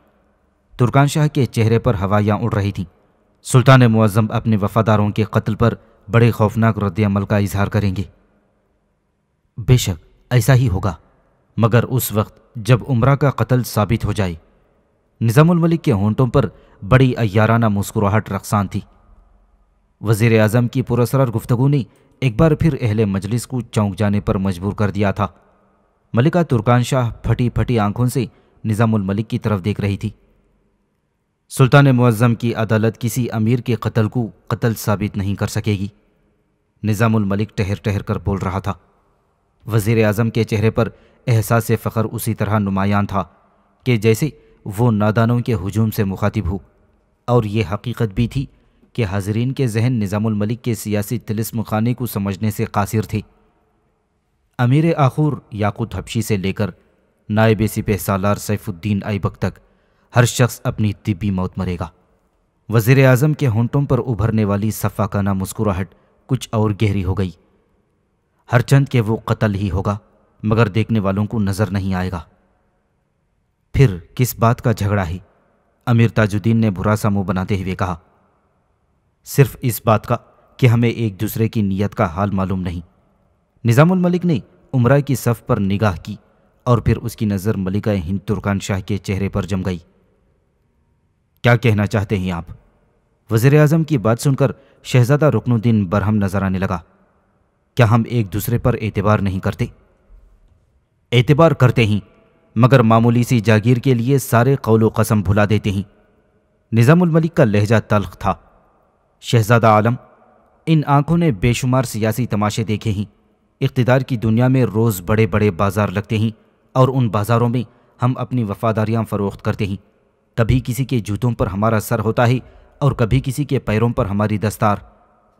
Speaker 1: तुर्कान शाह के चेहरे पर हवायाँ उड़ रही थीं सुल्तान मुआज़म अपने वफ़ादारों के कत्ल पर बड़े खौफनाक रद्दमल का इजहार करेंगे बेशक ऐसा ही होगा मगर उस वक्त जब उम्र का कत्ल साबित हो जाए निज़ामुलमलिक के होंटों पर बड़ी अयाराना मुस्कुराहट रकसान थी वजीर अजम की पुरसरार गुफ्तगु ने एक बार फिर अहल मजलिस को चौंक जाने पर मजबूर कर दिया था मलिका तुर्कान शाह फटी फटी आंखों से निज़ामुल मलिक की तरफ देख रही थी सुल्तान मुअज़म की अदालत किसी अमीर के कत्ल को कत्ल साबित नहीं कर सकेगी निज़ामुल मलिक ठहर ठहर कर बोल रहा था वजीर अजम के चेहरे पर एहसास फ़ख्र उसी तरह नुमायान था कि जैसे वो नादानों के हजूम से मुखातिब हो और ये हकीकत भी थी कि हाजरीन के जहन निज़ामुल मलिक के सियासी तिलस्म खाने को समझने से कासिर थे अमीर आखूर याकूत हबशी से लेकर नायब सिपह सालार सैफुद्दीन ऐबक तक हर शख्स अपनी तिबी मौत मरेगा वजीर अजम के होंटों पर उभरने वाली सफ़ाकाना मुस्कुराहट कुछ और गहरी हो गई हर चंद के वो कत्ल ही होगा मगर देखने वालों को नज़र नहीं आएगा फिर किस बात का झगड़ा ही अमीर ताजुद्दीन ने बुरा सा मुँह बनाते हुए कहा सिर्फ इस बात का कि हमें एक दूसरे की नीयत का हाल मालूम नहीं निज़ामुल मलिक ने उमरा की सफ़ पर निगाह की और फिर उसकी नज़र मलिका हिंद तुर्कान शाह के चेहरे पर जम गई क्या कहना चाहते हैं आप वज़र अजम की बात सुनकर शहज़ादा रुकनुद्दीन बरहम नज़र आने लगा क्या हम एक दूसरे पर एतबार नहीं करते एतबार करते ही मगर मामूली सी जागीर के लिए सारे कौलो कसम भुला देते हैं निज़ामुल मलिक का लहजा तलख था शहजादा आलम इन आंखों ने बेशुमार सियासी तमाशे देखे हैं इकतदार की दुनिया में रोज़ बड़े बड़े बाज़ार लगते हैं और उन बाज़ारों में हम अपनी वफ़ादारियाँ फ़रोख्त करते हैं कभी किसी के जूतों पर हमारा सर होता है और कभी किसी के पैरों पर हमारी दस्तार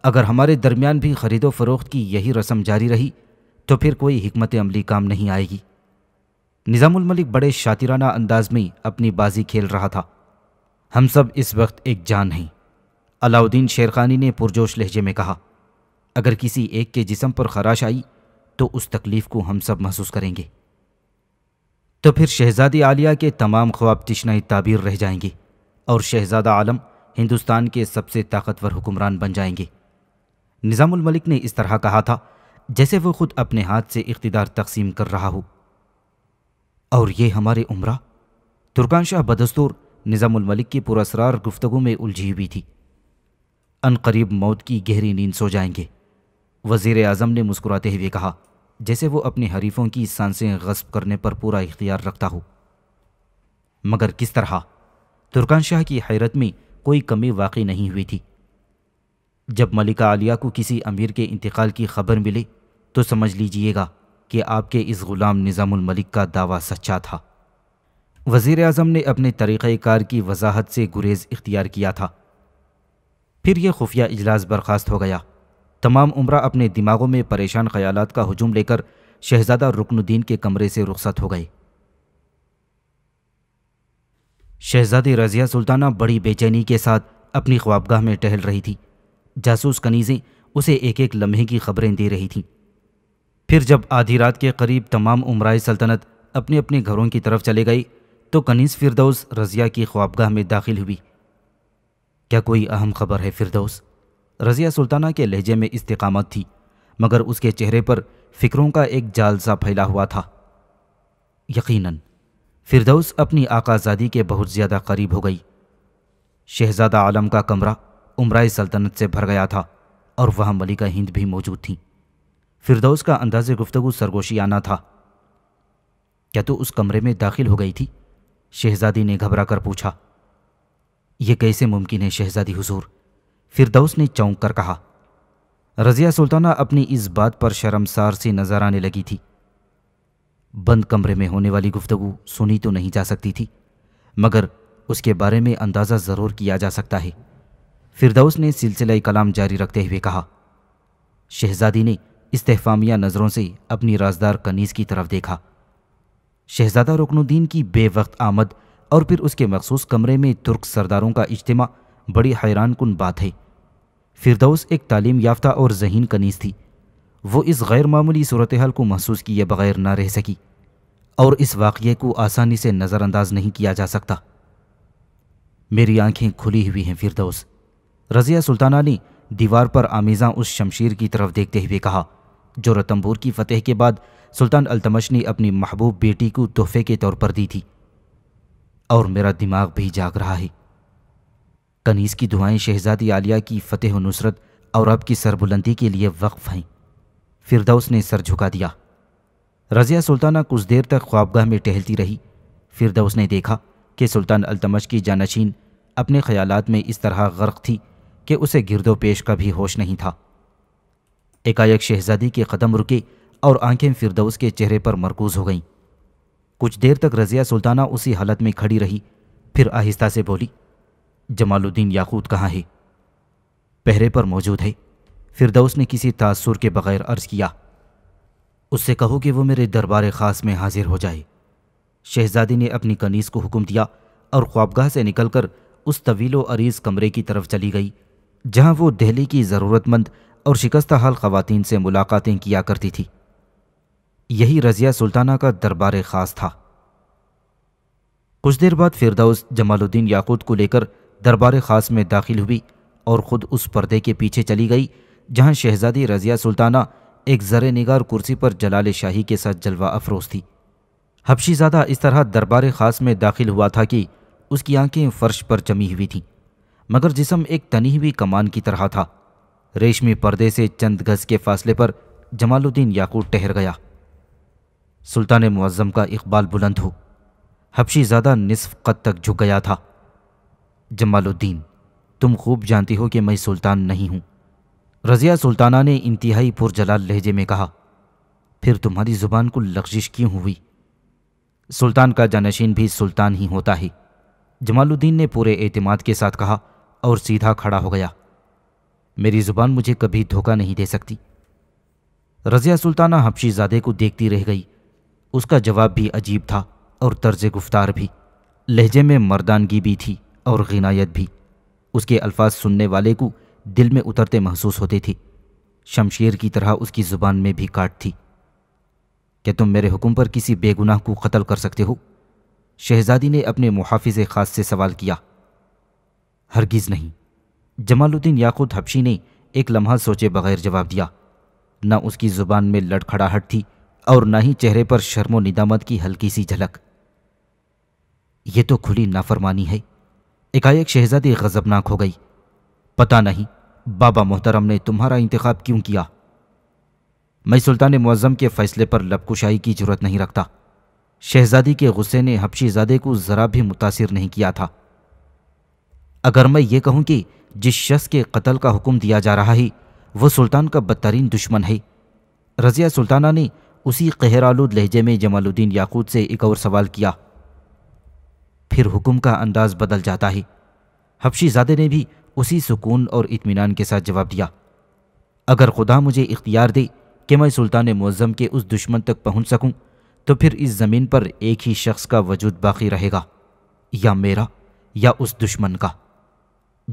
Speaker 1: अगर हमारे दरमियान भी ख़रीदो फ़रोख्त की यही रस्म जारी रही तो फिर कोई हमत अमली काम नहीं आएगी मलिक बड़े शातिराना अंदाज में अपनी बाजी खेल रहा था हम सब इस वक्त एक जान हैं अलाउद्दीन शेरखानी ने पुरजोश लहजे में कहा अगर किसी एक के जिसम पर खराश आई तो उस तकलीफ़ को हम सब महसूस करेंगे तो फिर शहज़ादी आलिया के तमाम ख्वाब तशना ताबीर रह जाएंगे और शहज़ादा आलम हिंदुस्तान के सबसे ताकतवर हुक्मरान बन जाएंगे मलिक ने इस तरह कहा था जैसे वो ख़ुद अपने हाथ से इकतदार तकसीम कर रहा हो और ये हमारे उम्र तुर्कान शाह बदस्तूर मलिक की पुरसरार गुफ्तु में उलझी हुई थी अनकरीब मौत की गहरी नींद सो जाएंगे वजीर अजम ने मुस्कुराते हुए कहा जैसे वो अपने हरीफों की सांसें गस्ब करने पर पूरा इख्तियार रखता हो मगर किस तरह तुर्कान शाह की हैरत में कोई कमी वाकई नहीं हुई थी जब मलिका आलिया को किसी अमीर के इंतकाल की खबर मिली तो समझ लीजिएगा कि आपके इस ग़ुलाम मलिक का दावा सच्चा था वज़ी अजम ने अपने तरीक़ार की वजाहत से गुरेज इख्तियार किया था फिर यह खुफिया इजलास बर्खास्त हो गया तमाम उम्र अपने दिमागों में परेशान ख्याल का हजूम लेकर शहजादा रुकनुद्दीन के कमरे से रुखसत हो गए शहजादी रजिया सुल्ताना बड़ी बेचैनी के साथ अपनी ख्वाबगाह में टहल रही थी जासूस कनीज़ें उसे एक एक लम्हे की खबरें दे रही थीं फिर जब आधी रात के करीब तमाम उम्राए सल्तनत अपने अपने घरों की तरफ चले गई तो कनीज़ फिरदौस रजिया की ख्वाबगाह में दाखिल हुई क्या कोई अहम खबर है फिरदौस रज़िया सुल्ताना के लहजे में इस्तकामत थी मगर उसके चेहरे पर फ़िक्रों का एक जालसा फैला हुआ था यकीनन फिरदौस अपनी आकाजादी के बहुत ज़्यादा करीब हो गई शहज़ादा आलम का कमरा उम्र सल्तनत से भर गया था और वहाँ मलिका हिंद भी मौजूद थी फिरदौस का अंदाज गुफ्तु सरगोशी आना था क्या तो उस कमरे में दाखिल हो गई थी शहज़ादी ने घबरा कर पूछा यह कैसे मुमकिन है शहज़ादी हुजूर फिरदौस ने चौंक कर कहा रज़िया सुल्ताना अपनी इस बात पर शर्मसार से नज़र आने लगी थी बंद कमरे में होने वाली गुफ्तगु सुनी तो नहीं जा सकती थी मगर उसके बारे में अंदाज़ा ज़रूर किया जा सकता है फिरदौस ने सिलसिला कलाम जारी रखते हुए कहा शहज़ादी ने इस्तेफामिया नज़रों से अपनी राजदार कनीज़ की तरफ देखा शहज़ादा रुकनुद्दीन की बेवक्त आमद और फिर उसके मखसूस कमरे में तुर्क सरदारों का इज्तिमा बड़ी हैरान कन बात है फिरदौस एक तालीम याफ्ता और जहन कनीस थी वो इस गैर मामूली सूरत हाल को महसूस किए बगैर ना रह सकी और इस वाक़े को आसानी से नज़रअंदाज नहीं किया जा सकता मेरी आंखें खुली हुई हैं फिरदौस रज़िया सुल्ताना ने दीवार पर आमीज़ा उस शमशीर की तरफ देखते हुए कहा जो रतम्बूर की फ़तेह के बाद सुल्तान अल्तमश ने अपनी महबूब बेटी को तोहफे के तौर पर दी थी और मेरा दिमाग भी जाग रहा है कनीज़ की दुआएं शहजादी आलिया की फ़तेह नुसरत और अब की सरबुलंदी के लिए वक्फ हैं फिरदौस ने सर झुका दिया रज़िया सुल्ताना कुछ देर तक ख्वाबगाह में टहलती रही फिरदौस ने देखा कि सुल्तान अलतमश की जानशीन अपने ख्यालात में इस तरह गर्क थी कि उसे गिरदो पेश का भी होश नहीं था एकाएक शहजादी के कदम रुके और आंखें फिरदौस के चेहरे पर मरकूज हो गईं कुछ देर तक रज़िया सुल्ताना उसी हालत में खड़ी रही फिर आहिस्ता से बोली जमालुद्दीन याकूत कहाँ है पहरे पर मौजूद है फिरदौस ने किसी तासुर के बगैर अर्ज़ किया उससे कहो कि वो मेरे दरबार ख़ास में हाजिर हो जाए शहजादी ने अपनी कनीस को हुक्म दिया और ख्वाबगाह से निकलकर उस तवील अरीज़ कमरे की तरफ चली गई जहाँ वो दहली की ज़रूरतमंद और शिकस्त हाल खवतिन से मुलाकातें किया करती थी यही रज़िया सुल्ताना का दरबार ख़ास था कुछ देर बाद फिरदौस जमालुद्दीन याकूत को लेकर दरबार ख़ास में दाखिल हुई और ख़ुद उस पर्दे के पीछे चली गई जहाँ शहज़ादी रज़िया सुल्ताना एक ज़र निगार कुर्सी पर जलाल शाही के साथ जलवा अफरोज़ थी हबशीज़ादा इस तरह दरबार ख़ास में दाखिल हुआ था कि उसकी आंखें फ़र्श पर जमी हुई थीं मगर जिसम एक तनी हुई कमान की तरह था रेशमी पर्दे से चंद गज के फासले पर जमालुद्दीन याकूब ठहर गया सुल्तान मुआज़म का इकबाल बुलंद हो हबशीज़ादा निसफ कद तक झुक गया था जमालुद्दीन तुम खूब जानती हो कि मैं सुल्तान नहीं हूँ रज़िया सुल्ताना ने इंतहाई पुरजलाल लहजे में कहा फिर तुम्हारी ज़ुबान को लग्जिश क्यों हुई सुल्तान का जानशीन भी सुल्तान ही होता है जमालुद्दीन ने पूरे एतमाद के साथ कहा और सीधा खड़ा हो गया मेरी ज़ुबान मुझे कभी धोखा नहीं दे सकती रज़िया सुल्ताना हबशीजादे को देखती रह गई उसका जवाब भी अजीब था और तर्ज गुफ्तार भी लहजे में मर्दानगी भी थी और गनायत भी उसके अल्फाज सुनने वाले को दिल में उतरते महसूस होते थे शमशेर की तरह उसकी ज़ुबान में भी काट थी क्या तुम मेरे हुक्म पर किसी बेगुनाह को कत्ल कर सकते हो शहजादी ने अपने मुहाफिज ख़ास से सवाल किया हरगिज़ नहीं जमालुद्दीन याकूत हबशी ने एक लम्हा सोचे बगैर जवाब दिया न उसकी ज़ुबान में लड़खड़ाहट थी और न ही चेहरे पर शर्मो निदामत की हल्की सी झलक ये तो खुली नाफरमानी है एकाएक शहजादी गजबनाक हो गई पता नहीं बाबा मोहतरम ने तुम्हारा इंतखब क्यों किया मैं सुल्तान मुआज़म के फ़ैसले पर लबकुशाई की जरूरत नहीं रखता शहजादी के गुस्से ने हबशीजादे को ज़रा भी मुतासर नहीं किया था अगर मैं ये कहूँ कि जिस शख्स के कत्ल का हुक्म दिया जा रहा है वह सुल्तान का बदतरीन दुश्मन है रज़िया सुल्ताना ने उसी कहरालूद लहजे में जमालुद्दीन याक़ूद से एक और सवाल किया फिर हुक्म का अंदाज़ बदल जाता है हफशीजादे ने भी उसी सुकून और इत्मीनान के साथ जवाब दिया अगर खुदा मुझे इख्तियार दे कि मैं सुल्तान मुज़म के उस दुश्मन तक पहुंच सकूं, तो फिर इस ज़मीन पर एक ही शख्स का वजूद बाकी रहेगा या मेरा या उस दुश्मन का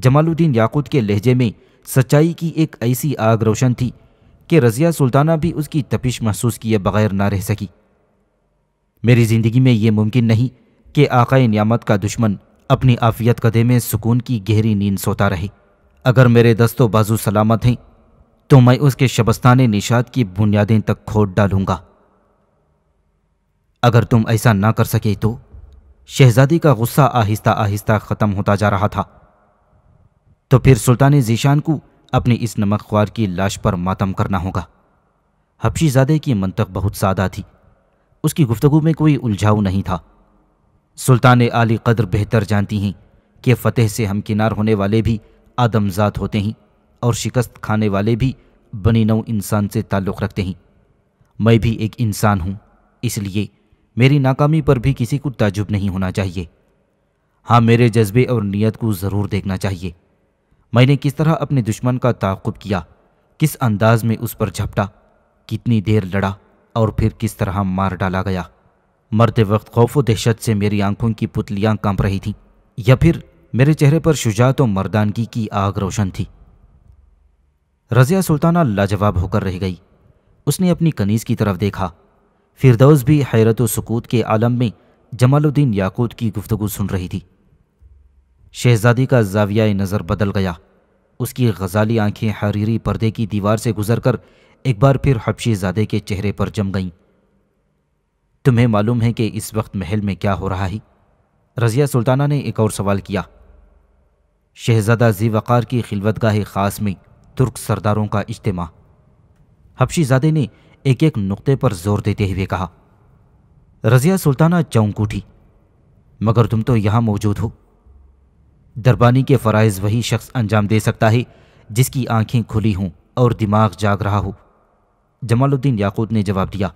Speaker 1: जमालुद्दीन याकूत के लहजे में सच्चाई की एक ऐसी आग रोशन थी कि रज़िया सुल्ताना भी उसकी तपिश महसूस किए बगैर ना रह सकी मेरी ज़िंदगी में ये मुमकिन नहीं कि आकाए नियामत का दुश्मन अपनी आफियत कदे में सुकून की गहरी नींद सोता रहे अगर मेरे दस्तों बाजू सलामत हैं तो मैं उसके शबस्तान निशाद की बुनियादें तक खोद डालूंगा अगर तुम ऐसा ना कर सके तो शहजादी का गुस्सा आहिस्ता आहिस्ता ख़त्म होता जा रहा था तो फिर सुल्तान जीशान को अपनी इस नमक ख्वार की लाश पर मातम करना होगा हबशीजादे की मंतक बहुत सादा थी उसकी गुफ्तगु में कोई उलझाव नहीं था सुल्तान आली कदर बेहतर जानती हैं कि फ़तेह से हमकिनार होने वाले भी आदमजात होते हैं और शिकस्त खाने वाले भी बनी नौ इंसान से ताल्लुक़ रखते हैं मैं भी एक इंसान हूँ इसलिए मेरी नाकामी पर भी किसी को ताजुब नहीं होना चाहिए हाँ मेरे जज्बे और नीयत को ज़रूर देखना चाहिए मैंने किस तरह अपने दुश्मन का ताकुब किया किस अंदाज में उस पर झपटा कितनी देर लड़ा और फिर किस तरह मार डाला गया मरते वक्त खौफ व दहशत से मेरी आंखों की पुतलियाँ कांप रही थीं या फिर मेरे चेहरे पर शुजात और मर्दानगी की आग रोशन थी रज़िया सुल्ताना लाजवाब होकर रह गई उसने अपनी कनीज़ की तरफ देखा फिरदौस भी हैरत व सकूत के आलम में जमालुद्दीन याकूत की गुफ्तगु सुन रही थी शहजादी का जाविया नज़र बदल गया उसकी गजाली आंखें हरीरी पर्दे की दीवार से गुजरकर एक बार फिर हबशी जादे के चेहरे पर जम गईं तुम्हें मालूम है कि इस वक्त महल में क्या हो रहा है रज़िया सुल्ताना ने एक और सवाल किया शहजादा जी वक़ार की खिलवतगाह ख़ास में तुर्क सरदारों का इज्तम हबशीजादे ने एक एक नुक्ते पर जोर देते हुए कहा रज़िया सुल्ताना चौंक उठी मगर तुम तो यहाँ मौजूद हो दरबानी के फ़रज़ वही शख्स अंजाम दे सकता है जिसकी आंखें खुली हों और दिमाग जाग रहा हो जमालुद्दीन याकूत ने जवाब दिया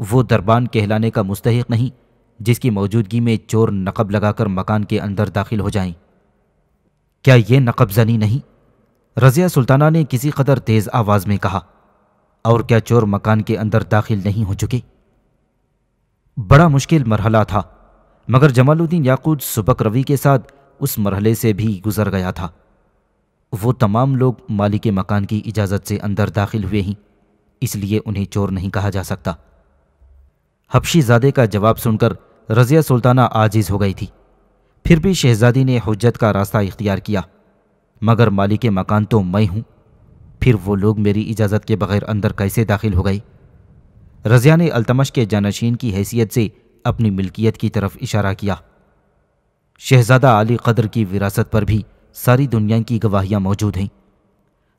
Speaker 1: वो दरबान कहलाने का मुस्तक नहीं जिसकी मौजूदगी में चोर नकब लगाकर मकान के अंदर दाखिल हो जाएं। क्या ये नकबजनी नहीं रज़िया सुल्ताना ने किसी कदर तेज़ आवाज़ में कहा और क्या चोर मकान के अंदर दाखिल नहीं हो चुके बड़ा मुश्किल मरहला था मगर जमालुद्दीन याकूद सुबक रवि के साथ उस मरहले से भी गुजर गया था वो तमाम लोग मालिक मकान की इजाज़त से अंदर दाखिल हुए ही इसलिए उन्हें चोर नहीं कहा जा सकता हबशीजादे का जवाब सुनकर रज़िया सुल्ताना आजीज़ हो गई थी फिर भी शहजादी ने हजत का रास्ता इख्तियार किया मगर मालिक मकान तो मैं हूँ फिर वो लोग मेरी इजाज़त के बगैर अंदर कैसे दाखिल हो गए रज़िया ने अल्तमश के जानशीन की हैसियत से अपनी मिल्कियत की तरफ इशारा किया शहजादा आली कदर की विरासत पर भी सारी दुनिया की गवाहियाँ मौजूद हैं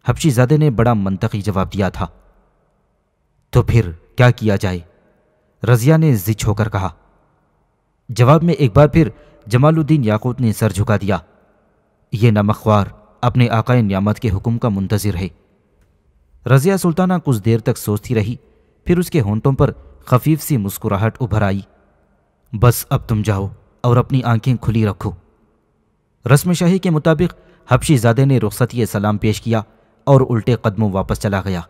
Speaker 1: हबशीजादे ने बड़ा मनतकी जवाब दिया था तो फिर क्या किया जाए रजिया ने जिच होकर कहा जवाब में एक बार फिर जमालुद्दीन याकूत ने सर झुका दिया ये नमखवार अपने आकाए नियामत के हुक्म का मुंतजिर है रजिया सुल्ताना कुछ देर तक सोचती रही फिर उसके होंटों पर खफीफ सी मुस्कुराहट उभर आई बस अब तुम जाओ और अपनी आंखें खुली रखो रस्मशाही के मुताबिक हफशीजादे ने रुखसती सलाम पेश किया और उल्टे कदमों वापस चला गया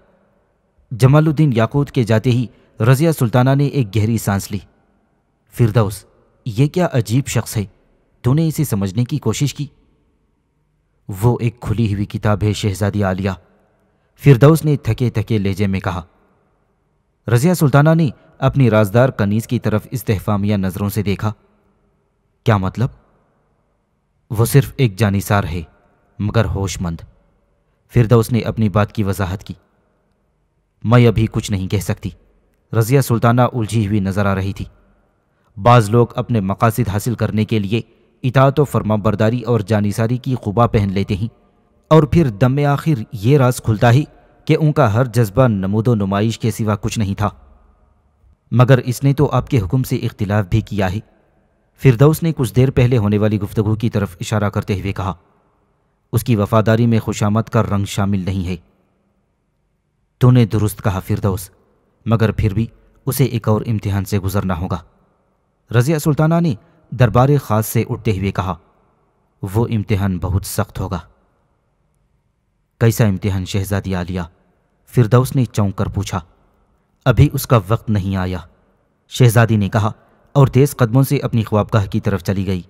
Speaker 1: जमालुद्दीन याकूत के जाते ही रज़िया सुल्ताना ने एक गहरी सांस ली फिरदौस ये क्या अजीब शख्स है तूने इसे समझने की कोशिश की वो एक खुली हुई किताब है शहजादी आलिया फिरदौस ने थके थके लहजे में कहा रज़िया सुल्ताना ने अपनी राजदार कनीज की तरफ इस्तेहफामिया नज़रों से देखा क्या मतलब वो सिर्फ एक जानिसार है मगर होशमंद फिरदौस ने अपनी बात की वजाहत की मैं अभी कुछ नहीं कह सकती रज़िया सुल्ताना उलझी हुई नज़र आ रही थी बाज़ लोग अपने मकासद हासिल करने के लिए इतात व फरमाबरदारी और जानिसारी की खुबा पहन लेते हैं और फिर दम आखिर ये राज खुलता ही कि उनका हर जज्बा नमूदो नुमाइश के सिवा कुछ नहीं था मगर इसने तो आपके हुक्म से इख्तिलाफ भी किया है फिरदौस ने कुछ देर पहले होने वाली गुफ्तगु की तरफ इशारा करते हुए कहा उसकी वफादारी में खुशामद का रंग शामिल नहीं है तूने दुरुस्त कहा फिरदौस मगर फिर भी उसे एक और इम्तिहान से गुजरना होगा रज़िया सुल्ताना ने दरबार ख़ास से उठते हुए कहा वो इम्तिहान बहुत सख्त होगा कैसा इम्तिहान शहजादी आलिया फिरदौस ने चौंक कर पूछा अभी उसका वक्त नहीं आया शहजादी ने कहा और तेज़ कदमों से अपनी ख्वाबगाह की तरफ चली गई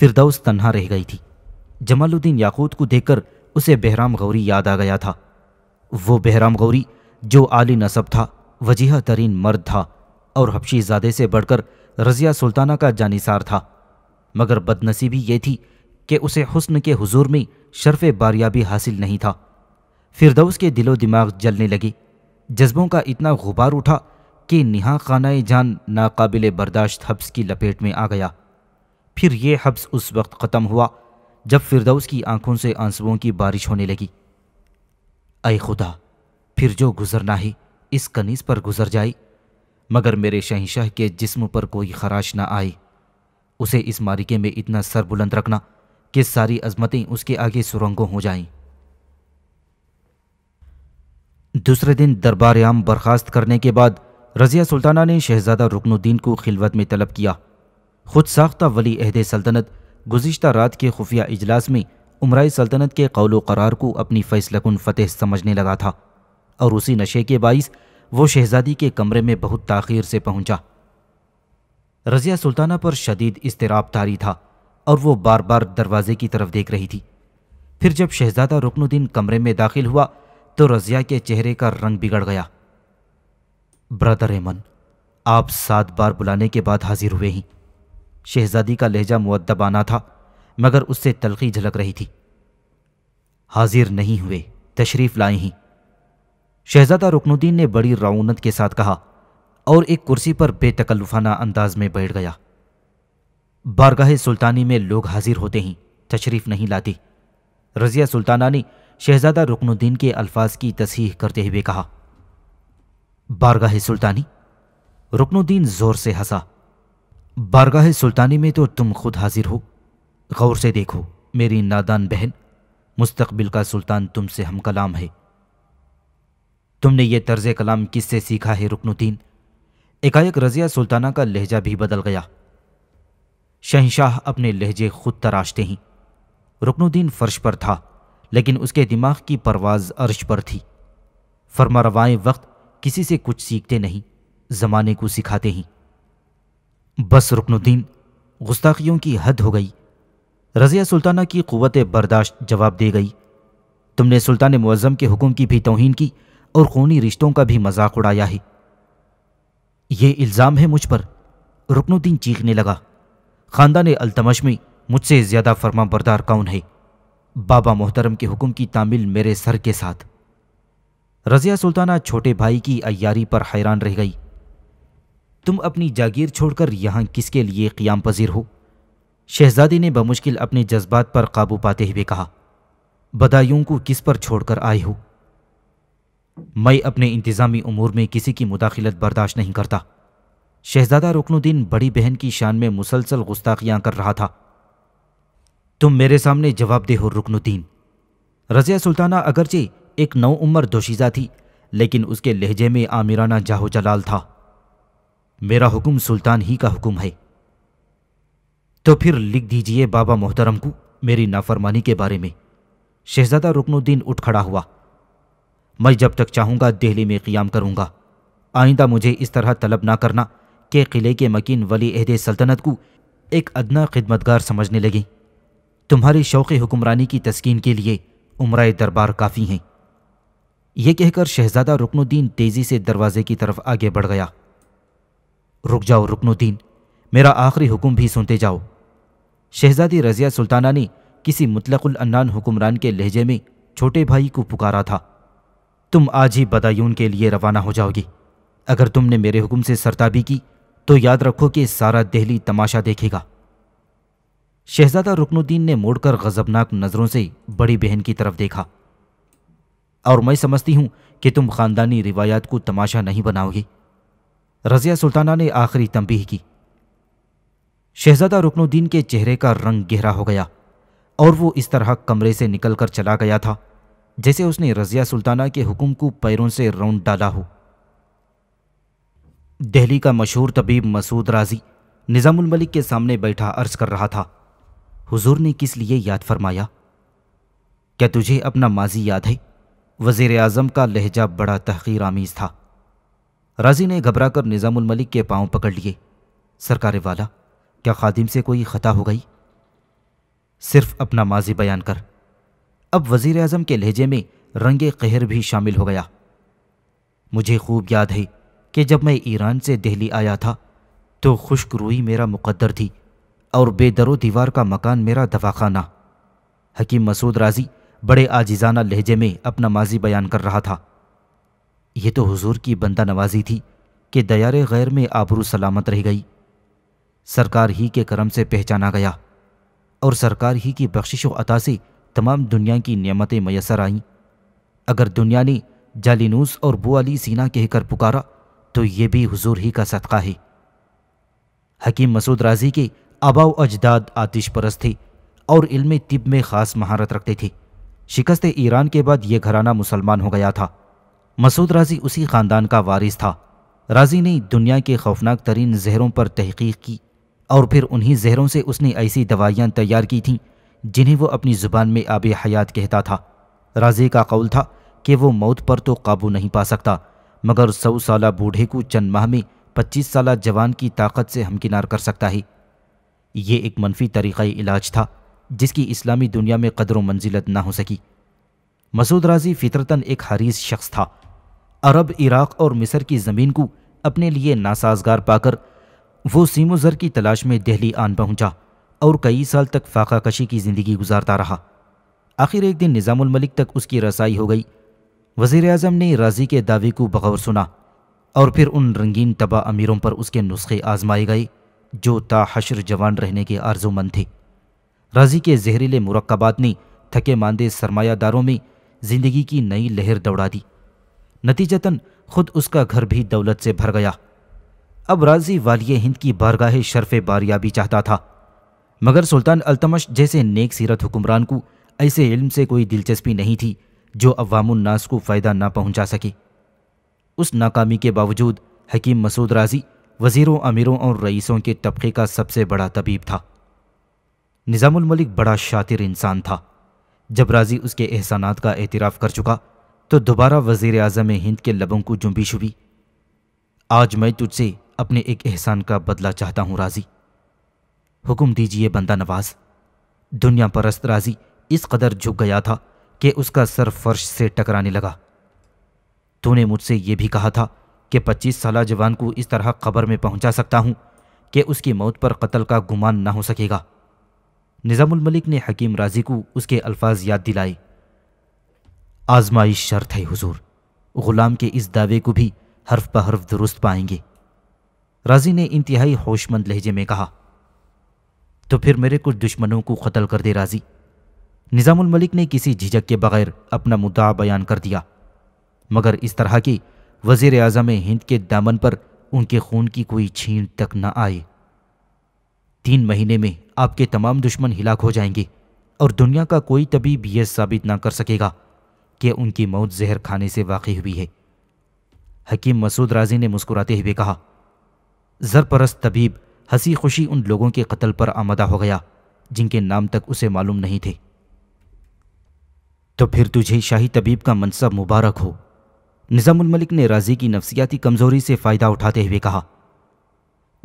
Speaker 1: फिरदौस तन्हा रह गई थी जमालुद्दीन याकूत को देखकर उसे बहराम गौरी याद आ गया था वो बहराम गौरी जो आली नसब था वजीह तरीन मर्द था और हबशीजादे से बढ़कर रज़िया सुल्ताना का जानिसार था मगर बदनसीबी ये थी कि उसे हुस्न के हुजूर में शर्फ बारियाबी हासिल नहीं था फिरदौस के दिलो दिमाग जलने लगी जज्बों का इतना गुबार उठा कि नहा खाना जान नाकबिल बर्दाश्त हब्स की लपेट में आ गया फिर ये हब्स उस वक्त ख़त्म हुआ जब फिरदौस की आंखों से आंसुओं की बारिश होने लगी अय खुदा फिर जो गुजरना ही इस कनीज पर गुजर जाई मगर मेरे शहनशाह के जिस्म पर कोई खराश ना आई उसे इस मारिके में इतना सर बुलंद रखना कि सारी अजमतें उसके आगे सुरंगों हो जाएं। दूसरे दिन दरबार आम बर्खास्त करने के बाद रज़िया सुल्ताना ने शहजादा रुकनुद्दीन को खिलवत में तलब किया खुद साख्ता वली अहद सल्तनत गुज्त रात के खुफिया इजलास में उमराई सल्तनत के कौलो करार को अपनी फ़ैसलकुन फ़तेह समझने लगा था और उसी नशे के बाइस वो शहजादी के कमरे में बहुत ताखिर से पहुंचा रज़िया सुल्ताना पर शदीद इसतराब तारी था और वो बार बार दरवाजे की तरफ देख रही थी फिर जब शहजादा रुकनुद्दीन कमरे में दाखिल हुआ तो रज़िया के चेहरे का रंग बिगड़ गया ब्रदर एमन आप सात बार बुलाने के बाद हाजिर हुए ही शहजादी का लहजा मुद्दबाना था मगर उससे तलखी झलक रही थी हाजिर नहीं हुए तशरीफ़ लाए ही शहजादा रुकनुद्दीन ने बड़ी रौनत के साथ कहा और एक कुर्सी पर बेतकल्लुफाना अंदाज में बैठ गया बारगाह सुल्तानी में लोग हाजिर होते ही तशरीफ़ नहीं लाती रज़िया सुल्ताना ने शहजादा रुकनुद्दीन के अल्फाज की तसीह करते हुए कहा बारगाह सुल्तानी रुकनुद्दीन ज़ोर से हंसा बारगाह सुल्तानी में तो तुम खुद हाजिर हो गौर से देखो मेरी नादान बहन मुस्तकबिल का सुल्तान तुमसे हम कलाम है तुमने ये तर्ज कलाम किससे सीखा है रुकनुद्दीन एकाएक रज़िया सुल्ताना का लहजा भी बदल गया शहनशाह अपने लहजे खुद तराशते ही रुकनुद्दीन फर्श पर था लेकिन उसके दिमाग की परवाज अर्श पर थी फरमारवाएँ वक्त किसी से कुछ सीखते नहीं ज़माने को सिखाते ही बस रुकनुद्दीन गुस्ताखियों की हद हो गई रज़िया सुल्ताना की कुत बर्दाश्त जवाब दे गई तुमने सुल्तान मुअज़म के हुक्म की भी तोहन की और खूनी रिश्तों का भी मजाक उड़ाया है ये इल्ज़ाम है मुझ पर रुकनुद्दीन चीखने लगा ख़ानदान अलतमश में मुझसे ज़्यादा फर्मा बरदार कौन है बाबा मोहतरम के हुक्म की तामिल मेरे सर के साथ रज़िया सुल्ताना छोटे भाई की अयारी पर हैरान रह गई तुम अपनी जागीर छोड़कर यहां किसके लिए क्याम पजीर हो शहजादी ने बमुश्किल अपने जज्बात पर काबू पाते हुए कहा बदायूं को किस पर छोड़कर आए हो मैं अपने इंतज़ामी उमूर में किसी की मुदाखलत बर्दाश्त नहीं करता शहजादा रुकनुद्दीन बड़ी बहन की शान में मुसलसल गुस्ताखियां कर रहा था तुम मेरे सामने जवाब दे हो रुकनुद्दीन रज़िया सुल्ताना अगरचे एक नौ उम्र दोशीज़ा थी लेकिन उसके लहजे में आमिराना जाहो जलाल था मेरा हुक्म सुल्तान ही का हुक्म है तो फिर लिख दीजिए बाबा मोहतरम को मेरी नाफरमानी के बारे में शहजादा रुकनुद्दीन उठ खड़ा हुआ मैं जब तक चाहूँगा दिल्ली में क़ियाम करूँगा आइंदा मुझे इस तरह तलब ना करना कि किले के मकीन वली अहद सल्तनत को एक अदना खिदमतगार समझने लगी तुम्हारे शौक़ हुक्मरानी की तस्किन के लिए उम्र दरबार काफ़ी हैं यह कहकर शहजादा रुकनुद्दीन तेज़ी से दरवाजे की तरफ आगे बढ़ गया रुक जाओ रुकनुद्दीन मेरा आखिरी हुक्म भी सुनते जाओ शहजादी रज़िया सुल्ताना ने किसी मुतलकुल अन्नान हुक्मरान के लहजे में छोटे भाई को पुकारा था तुम आज ही बदायून के लिए रवाना हो जाओगी अगर तुमने मेरे हुक्म से सरताबी की तो याद रखो कि सारा दिल्ली तमाशा देखेगा शहजादा रुकनुद्दीन ने मोड़कर गजबनाक नज़रों से बड़ी बहन की तरफ देखा और मैं समझती हूं कि तुम ख़ानदानी रिवायात को तमाशा नहीं बनाओगी रज़िया सुल्ताना ने आखिरी तंबीह की शहजादा रुकनुद्दीन के चेहरे का रंग गहरा हो गया और वो इस तरह कमरे से निकलकर चला गया था जैसे उसने रज़िया सुल्ताना के हुक्म को पैरों से रौंद डाला हो दिल्ली का मशहूर तबीब मसूद राजी निज़ामुल मलिक के सामने बैठा अर्ज कर रहा था हुजूर ने किस लिए याद फरमाया क्या तुझे अपना माजी याद है वज़ीर आज़म का लहजा बड़ा तहकीर आमीज़ था राजी ने घबरा कर निज़ामुल मलिक के पाँव पकड़ लिए सरकार वाला क्या खादिम से कोई ख़ता हो गई सिर्फ अपना माजी बयान कर अब वजीर अजम के लहजे में रंग कहर भी शामिल हो गया मुझे खूब याद है कि जब मैं ईरान से दिल्ली आया था तो खुश्क रूई मेरा मुकद्दर थी और बेदरो दीवार का मकान मेरा दवाखाना हकीम मसूद राजी बड़े आजिज़ाना लहजे में अपना माजी बयान कर रहा था यह तो हुजूर की बंदा नवाजी थी कि दया गैर में आबरू सलामत रह गई सरकार ही के करम से पहचाना गया और सरकार ही की बख्शिश अता से तमाम दुनिया की नियमतें मैसर आईं अगर दुनिया ने जालिनूस और बुआली सीना कहकर पुकारा तो ये भी हुजूर ही का सदका है हकीम मसूद राजी के आबाव अजदाद आतिश परस्त थे और इल्म तिब में ख़ास महारत रखते थे शिकस्त ईरान के बाद यह घराना मुसलमान हो गया था मसूद राजी उसी ख़ानदान का वारिस था राजी ने दुनिया के खौफनाक तरीन जहरों पर तहकीक की और फिर उन्हीं जहरों से उसने ऐसी दवाइयाँ तैयार की थीं जिन्हें वो अपनी ज़ुबान में आब हयात कहता था राजे का कौल था कि वो मौत पर तो काबू नहीं पा सकता मगर सौ साल बूढ़े को चंद माह में पच्चीस साल जवान की ताकत से हमकिनार कर सकता है ये एक मनफी तरीक़ा इलाज था जिसकी इस्लामी दुनिया में कदर मंजिलत ना हो सकी मसूद राजी फितरतन एक हरीस शख्स था अरब इराक़ और मिस्र की ज़मीन को अपने लिए नासाजगार पाकर वो सीमोज़र की तलाश में दहली आन पहुंचा और कई साल तक फाका कशी की ज़िंदगी गुजारता रहा आखिर एक दिन मलिक तक उसकी रसाई हो गई वज़ी अजम ने राजी के दावे को बगौर सुना और फिर उन रंगीन तबाह अमीरों पर उसके नुस्खे आजमाए गए जो हशर जवान रहने के आर्जुमंद थे राजी के जहरीले मुरकबात ने थके मांदे सरमायादारों में ज़िंदगी की नई लहर दौड़ा दी नतीजतन खुद उसका घर भी दौलत से भर गया अब राजी वालिय हिंद की बारगाह शरफ बारियाबी चाहता था मगर सुल्तान अल्तमश जैसे नेक सीरत हुक्मरान को ऐसे इल्म से कोई दिलचस्पी नहीं थी जो अवामनास को फ़ायदा ना पहुंचा सके उस नाकामी के बावजूद हकीम मसूद राजी वज़ीरों अमीरों और रईसों के तबके का सबसे बड़ा तबीब था मलिक बड़ा शातिर इंसान था जब राजी उसके एहसानात का एतराफ़ कर चुका तो दोबारा वज़ी अजम हिंद के लबों को जुम्बी छुबी आज मैं तुझसे अपने एक एहसान का बदला चाहता हूँ राजी हुक्म दीजिए बंदा नवाज दुनिया परस्त राजी इस कदर झुक गया था कि उसका सर फर्श से टकराने लगा तूने मुझसे यह भी कहा था कि पच्चीस साल जवान को इस तरह खबर में पहुंचा सकता हूं कि उसकी मौत पर कत्ल का गुमान ना हो सकेगा निज़ामुल मलिक ने हकीम राजी को उसके अल्फाज याद दिलाए आजमाइश शर्त है हुजूर गुलाम के इस दावे को भी हर्फ पर हर्फ दुरुस्त पाएंगे राजी ने इंतहाई होशमंद लहजे में कहा तो फिर मेरे कुछ दुश्मनों को कतल कर दे राजी निज़ामुल मलिक ने किसी झिझक के बगैर अपना मुद्दा बयान कर दिया मगर इस तरह की वजीर अजम हिंद के दामन पर उनके खून की कोई छीन तक न आए तीन महीने में आपके तमाम दुश्मन हिलाक हो जाएंगे और दुनिया का कोई तबीब यह साबित ना कर सकेगा कि उनकी मौत जहर खाने से वाकई हुई है हकीम मसूद राजी ने मुस्कुराते हुए कहा जरपरस्त तबीब हंसी खुशी उन लोगों के कत्ल पर आमदा हो गया जिनके नाम तक उसे मालूम नहीं थे तो फिर तुझे शाही तबीब का मनसब मुबारक हो निज़ामुल मलिक ने राजी की नफसियाती कमज़ोरी से फ़ायदा उठाते हुए कहा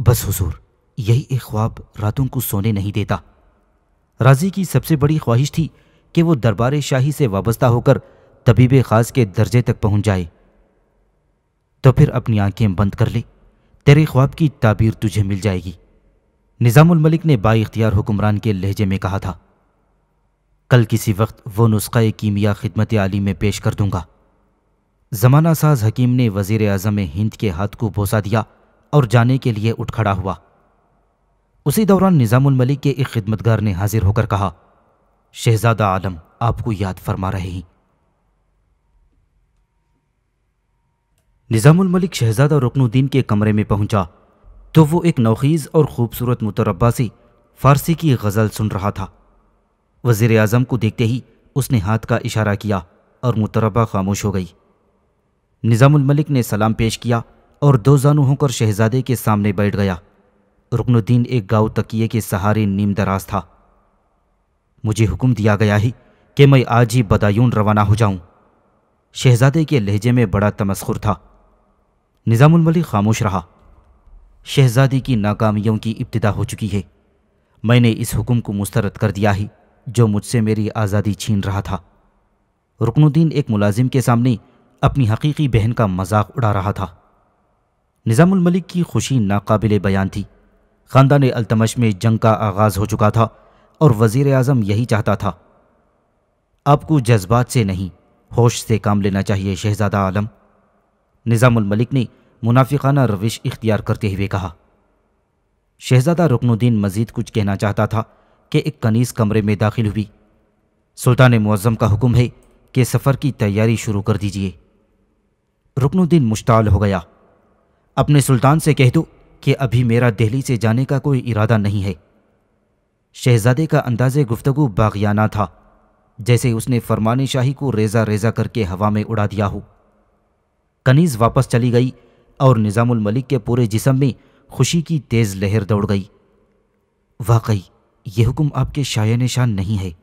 Speaker 1: बस हुजूर यही एक ख्वाब रातों को सोने नहीं देता राजी की सबसे बड़ी ख्वाहिश थी कि वो दरबार शाही से वाबस्ता होकर तबीब ख़ास के दर्जे तक पहुंच जाए तो फिर अपनी आंखें बंद कर ले तेरे ख्वाब की ताबीर तुझे मिल जाएगी निज़ामुल मलिक ने बाख्तियार हुक्मरान के लहजे में कहा था कल किसी वक्त वो नुस्खा कीमिया खिदमत आली में पेश कर दूंगा ज़माना साज हकीम ने वजीर अजम हिंद के हाथ को बोसा दिया और जाने के लिए उठ खड़ा हुआ उसी दौरान निज़ामुल मलिक के एक खिदमतगार ने हाजिर होकर कहा शहजादा आलम आपको याद फरमा रहे हैं निज़ामुल मलिक शहजादा रुकनुद्दीन के कमरे में पहुंचा तो वो एक नौखीज़ और ख़ूबसूरत मुतरबासी फ़ारसी की गज़ल सुन रहा था वजीर अजम को देखते ही उसने हाथ का इशारा किया और मुतरबा खामोश हो गई निज़ामुल मलिक ने सलाम पेश किया और दो जानू होकर शहजादे के सामने बैठ गया रुकनुद्दीन एक गाँव तकिए के सहारे नीम दराज था मुझे हुक्म दिया गया ही कि मैं आज ही बदायून रवाना हो जाऊं। शहजादे के लहजे में बड़ा तमस्खुर था मलिक खामोश रहा शहजादी की नाकामियों की इब्तदा हो चुकी है मैंने इस हुक्म को मुस्तरद कर दिया ही जो मुझसे मेरी आज़ादी छीन रहा था रुकनुद्दीन एक मुलाजिम के सामने अपनी हकीकी बहन का मजाक उड़ा रहा था मलिक की खुशी नाकाबिल बयान थी ख़ानदान अल्तमश में जंग का आगाज़ हो चुका था और वज़ी अजम यही चाहता था आपको जज्बात से नहीं होश से काम लेना चाहिए शहज़ादा आलम निज़ामुल मलिक ने मुनाफिकाना रविश इख्तियार करते हुए कहा शहजादा रुकनुद्दीन मजीद कुछ कहना चाहता था कि एक कनीस कमरे में दाखिल हुई सुल्तान मुआज़म का हुक्म है कि सफ़र की तैयारी शुरू कर दीजिए रुकनुद्दीन मुश्ताल हो गया अपने सुल्तान से कह दो कि अभी मेरा दिल्ली से जाने का कोई इरादा नहीं है शहजादे का अंदाज गुफ्तगु बागियाना था जैसे उसने फरमान शाही को रेजा रेजा करके हवा में उड़ा दिया हो कनीज़ वापस चली गई और निज़ामुल मलिक के पूरे जिसम में खुशी की तेज़ लहर दौड़ गई वाकई यह हुक्म आपके शायन शान नहीं है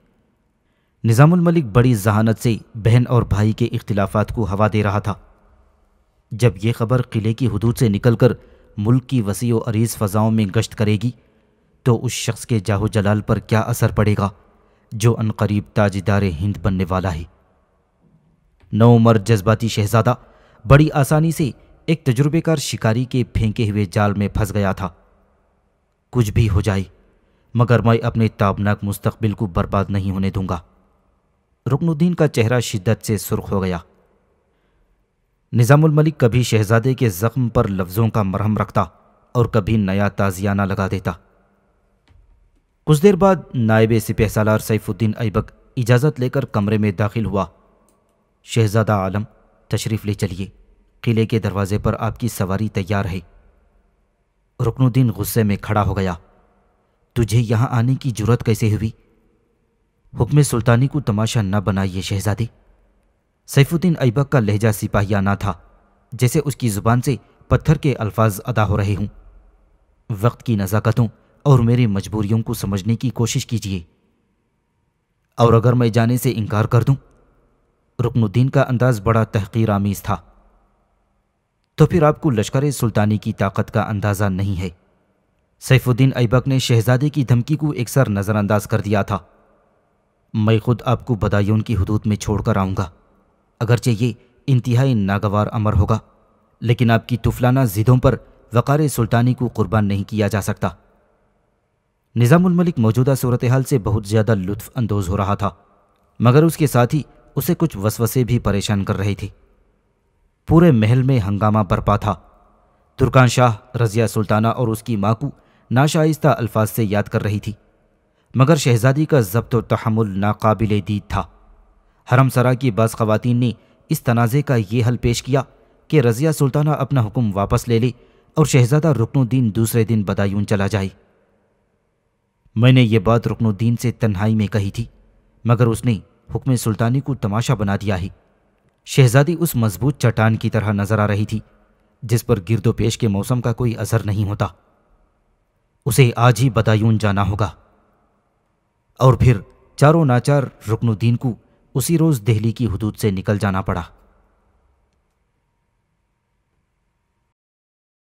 Speaker 1: निज़ामुल मलिक बड़ी जहानत से बहन और भाई के इख्तलाफात को हवा दे रहा था जब यह खबर किले की हदूद से निकलकर मुल्क की वसी व अरीज़ फ़जाओं में गश्त करेगी तो उस शख्स के जाहो जलाल पर क्या असर पड़ेगा जो अनकरीब ताजदार हिंद बनने वाला है नौ जज्बाती शहजादा बड़ी आसानी से एक तजुर्बेकार शिकारी के फेंके हुए जाल में फंस गया था कुछ भी हो जाए मगर मैं अपने ताबनाक मुस्तबिल को बर्बाद नहीं होने दूंगा रुकनुद्दीन का चेहरा शिद्दत से सुर्ख हो गया निज़ामुल मलिक कभी शहजादे के ज़ख्म पर लफ्ज़ों का मरहम रखता और कभी नया ताजियाना लगा देता कुछ देर बाद नायब सिपह सालार सैफुद्दीन ऐबक इजाज़त लेकर कमरे में दाखिल हुआ शहजादा आलम तशरीफ़ ले चलिए किले के दरवाजे पर आपकी सवारी तैयार है रुकनुद्दीन गुस्से में खड़ा हो गया तुझे यहाँ आने की जरूरत कैसे हुई हुक्म सुल्तानी को तमाशा न बनाइए शहजादी सैफुद्दीन ऐबक का लहजा सिपाहियाना था जैसे उसकी ज़ुबान से पत्थर के अल्फाज अदा हो रहे हूं वक्त की नज़ाकतों और मेरी मजबूरियों को समझने की कोशिश कीजिए और अगर मैं जाने से इनकार कर दूं रुकनुद्दीन का अंदाज़ बड़ा तहकीर आमीज़ था तो फिर आपको लश्कर सुल्तानी की ताकत का अंदाज़ा नहीं है सैफुद्दीन ऐबक ने शहजादे की धमकी को एक सर नज़रअंदाज कर दिया था मैं खुद आपको बदायून की हदूद में छोड़कर आऊँगा अगरचे ये इंतहाई नागवार अमर होगा लेकिन आपकी तुफलाना ज़िदों पर वक़ार सुल्तानी को कुर्बान नहीं किया जा सकता निज़ामुलमलिक मौजूदा सूरत हाल से बहुत ज़्यादा लुत्फ अंदोज़ हो रहा था मगर उसके साथ ही उसे कुछ वसवसे भी परेशान कर रहे थे पूरे महल में हंगामा बरपा था तुर्कान शाह रज़िया सुल्ताना और उसकी माँ को नाशाइस्ता अल्फाज से याद कर रही थी मगर शहजादी का जब्त और तहमुल नाकबिल दीद था हरमसरा की बस खवतिन ने इस तनाज़े का ये हल पेश किया कि रज़िया सुल्ताना अपना हुक्म वापस ले ले और शहजादा रुकनुद्दीन दूसरे दिन बदायून चला जाए मैंने ये बात रुकनुद्दीन से तन्हाई में कही थी मगर उसने हुक्म सुल्तानी को तमाशा बना दिया है शहजादी उस मजबूत चट्टान की तरह नजर आ रही थी जिस पर गिरदोपेश के मौसम का कोई असर नहीं होता उसे आज ही बदायून जाना होगा और फिर चारों नाचार रुकनुद्दीन को उसी रोज़ दिल्ली की हदूद से निकल जाना पड़ा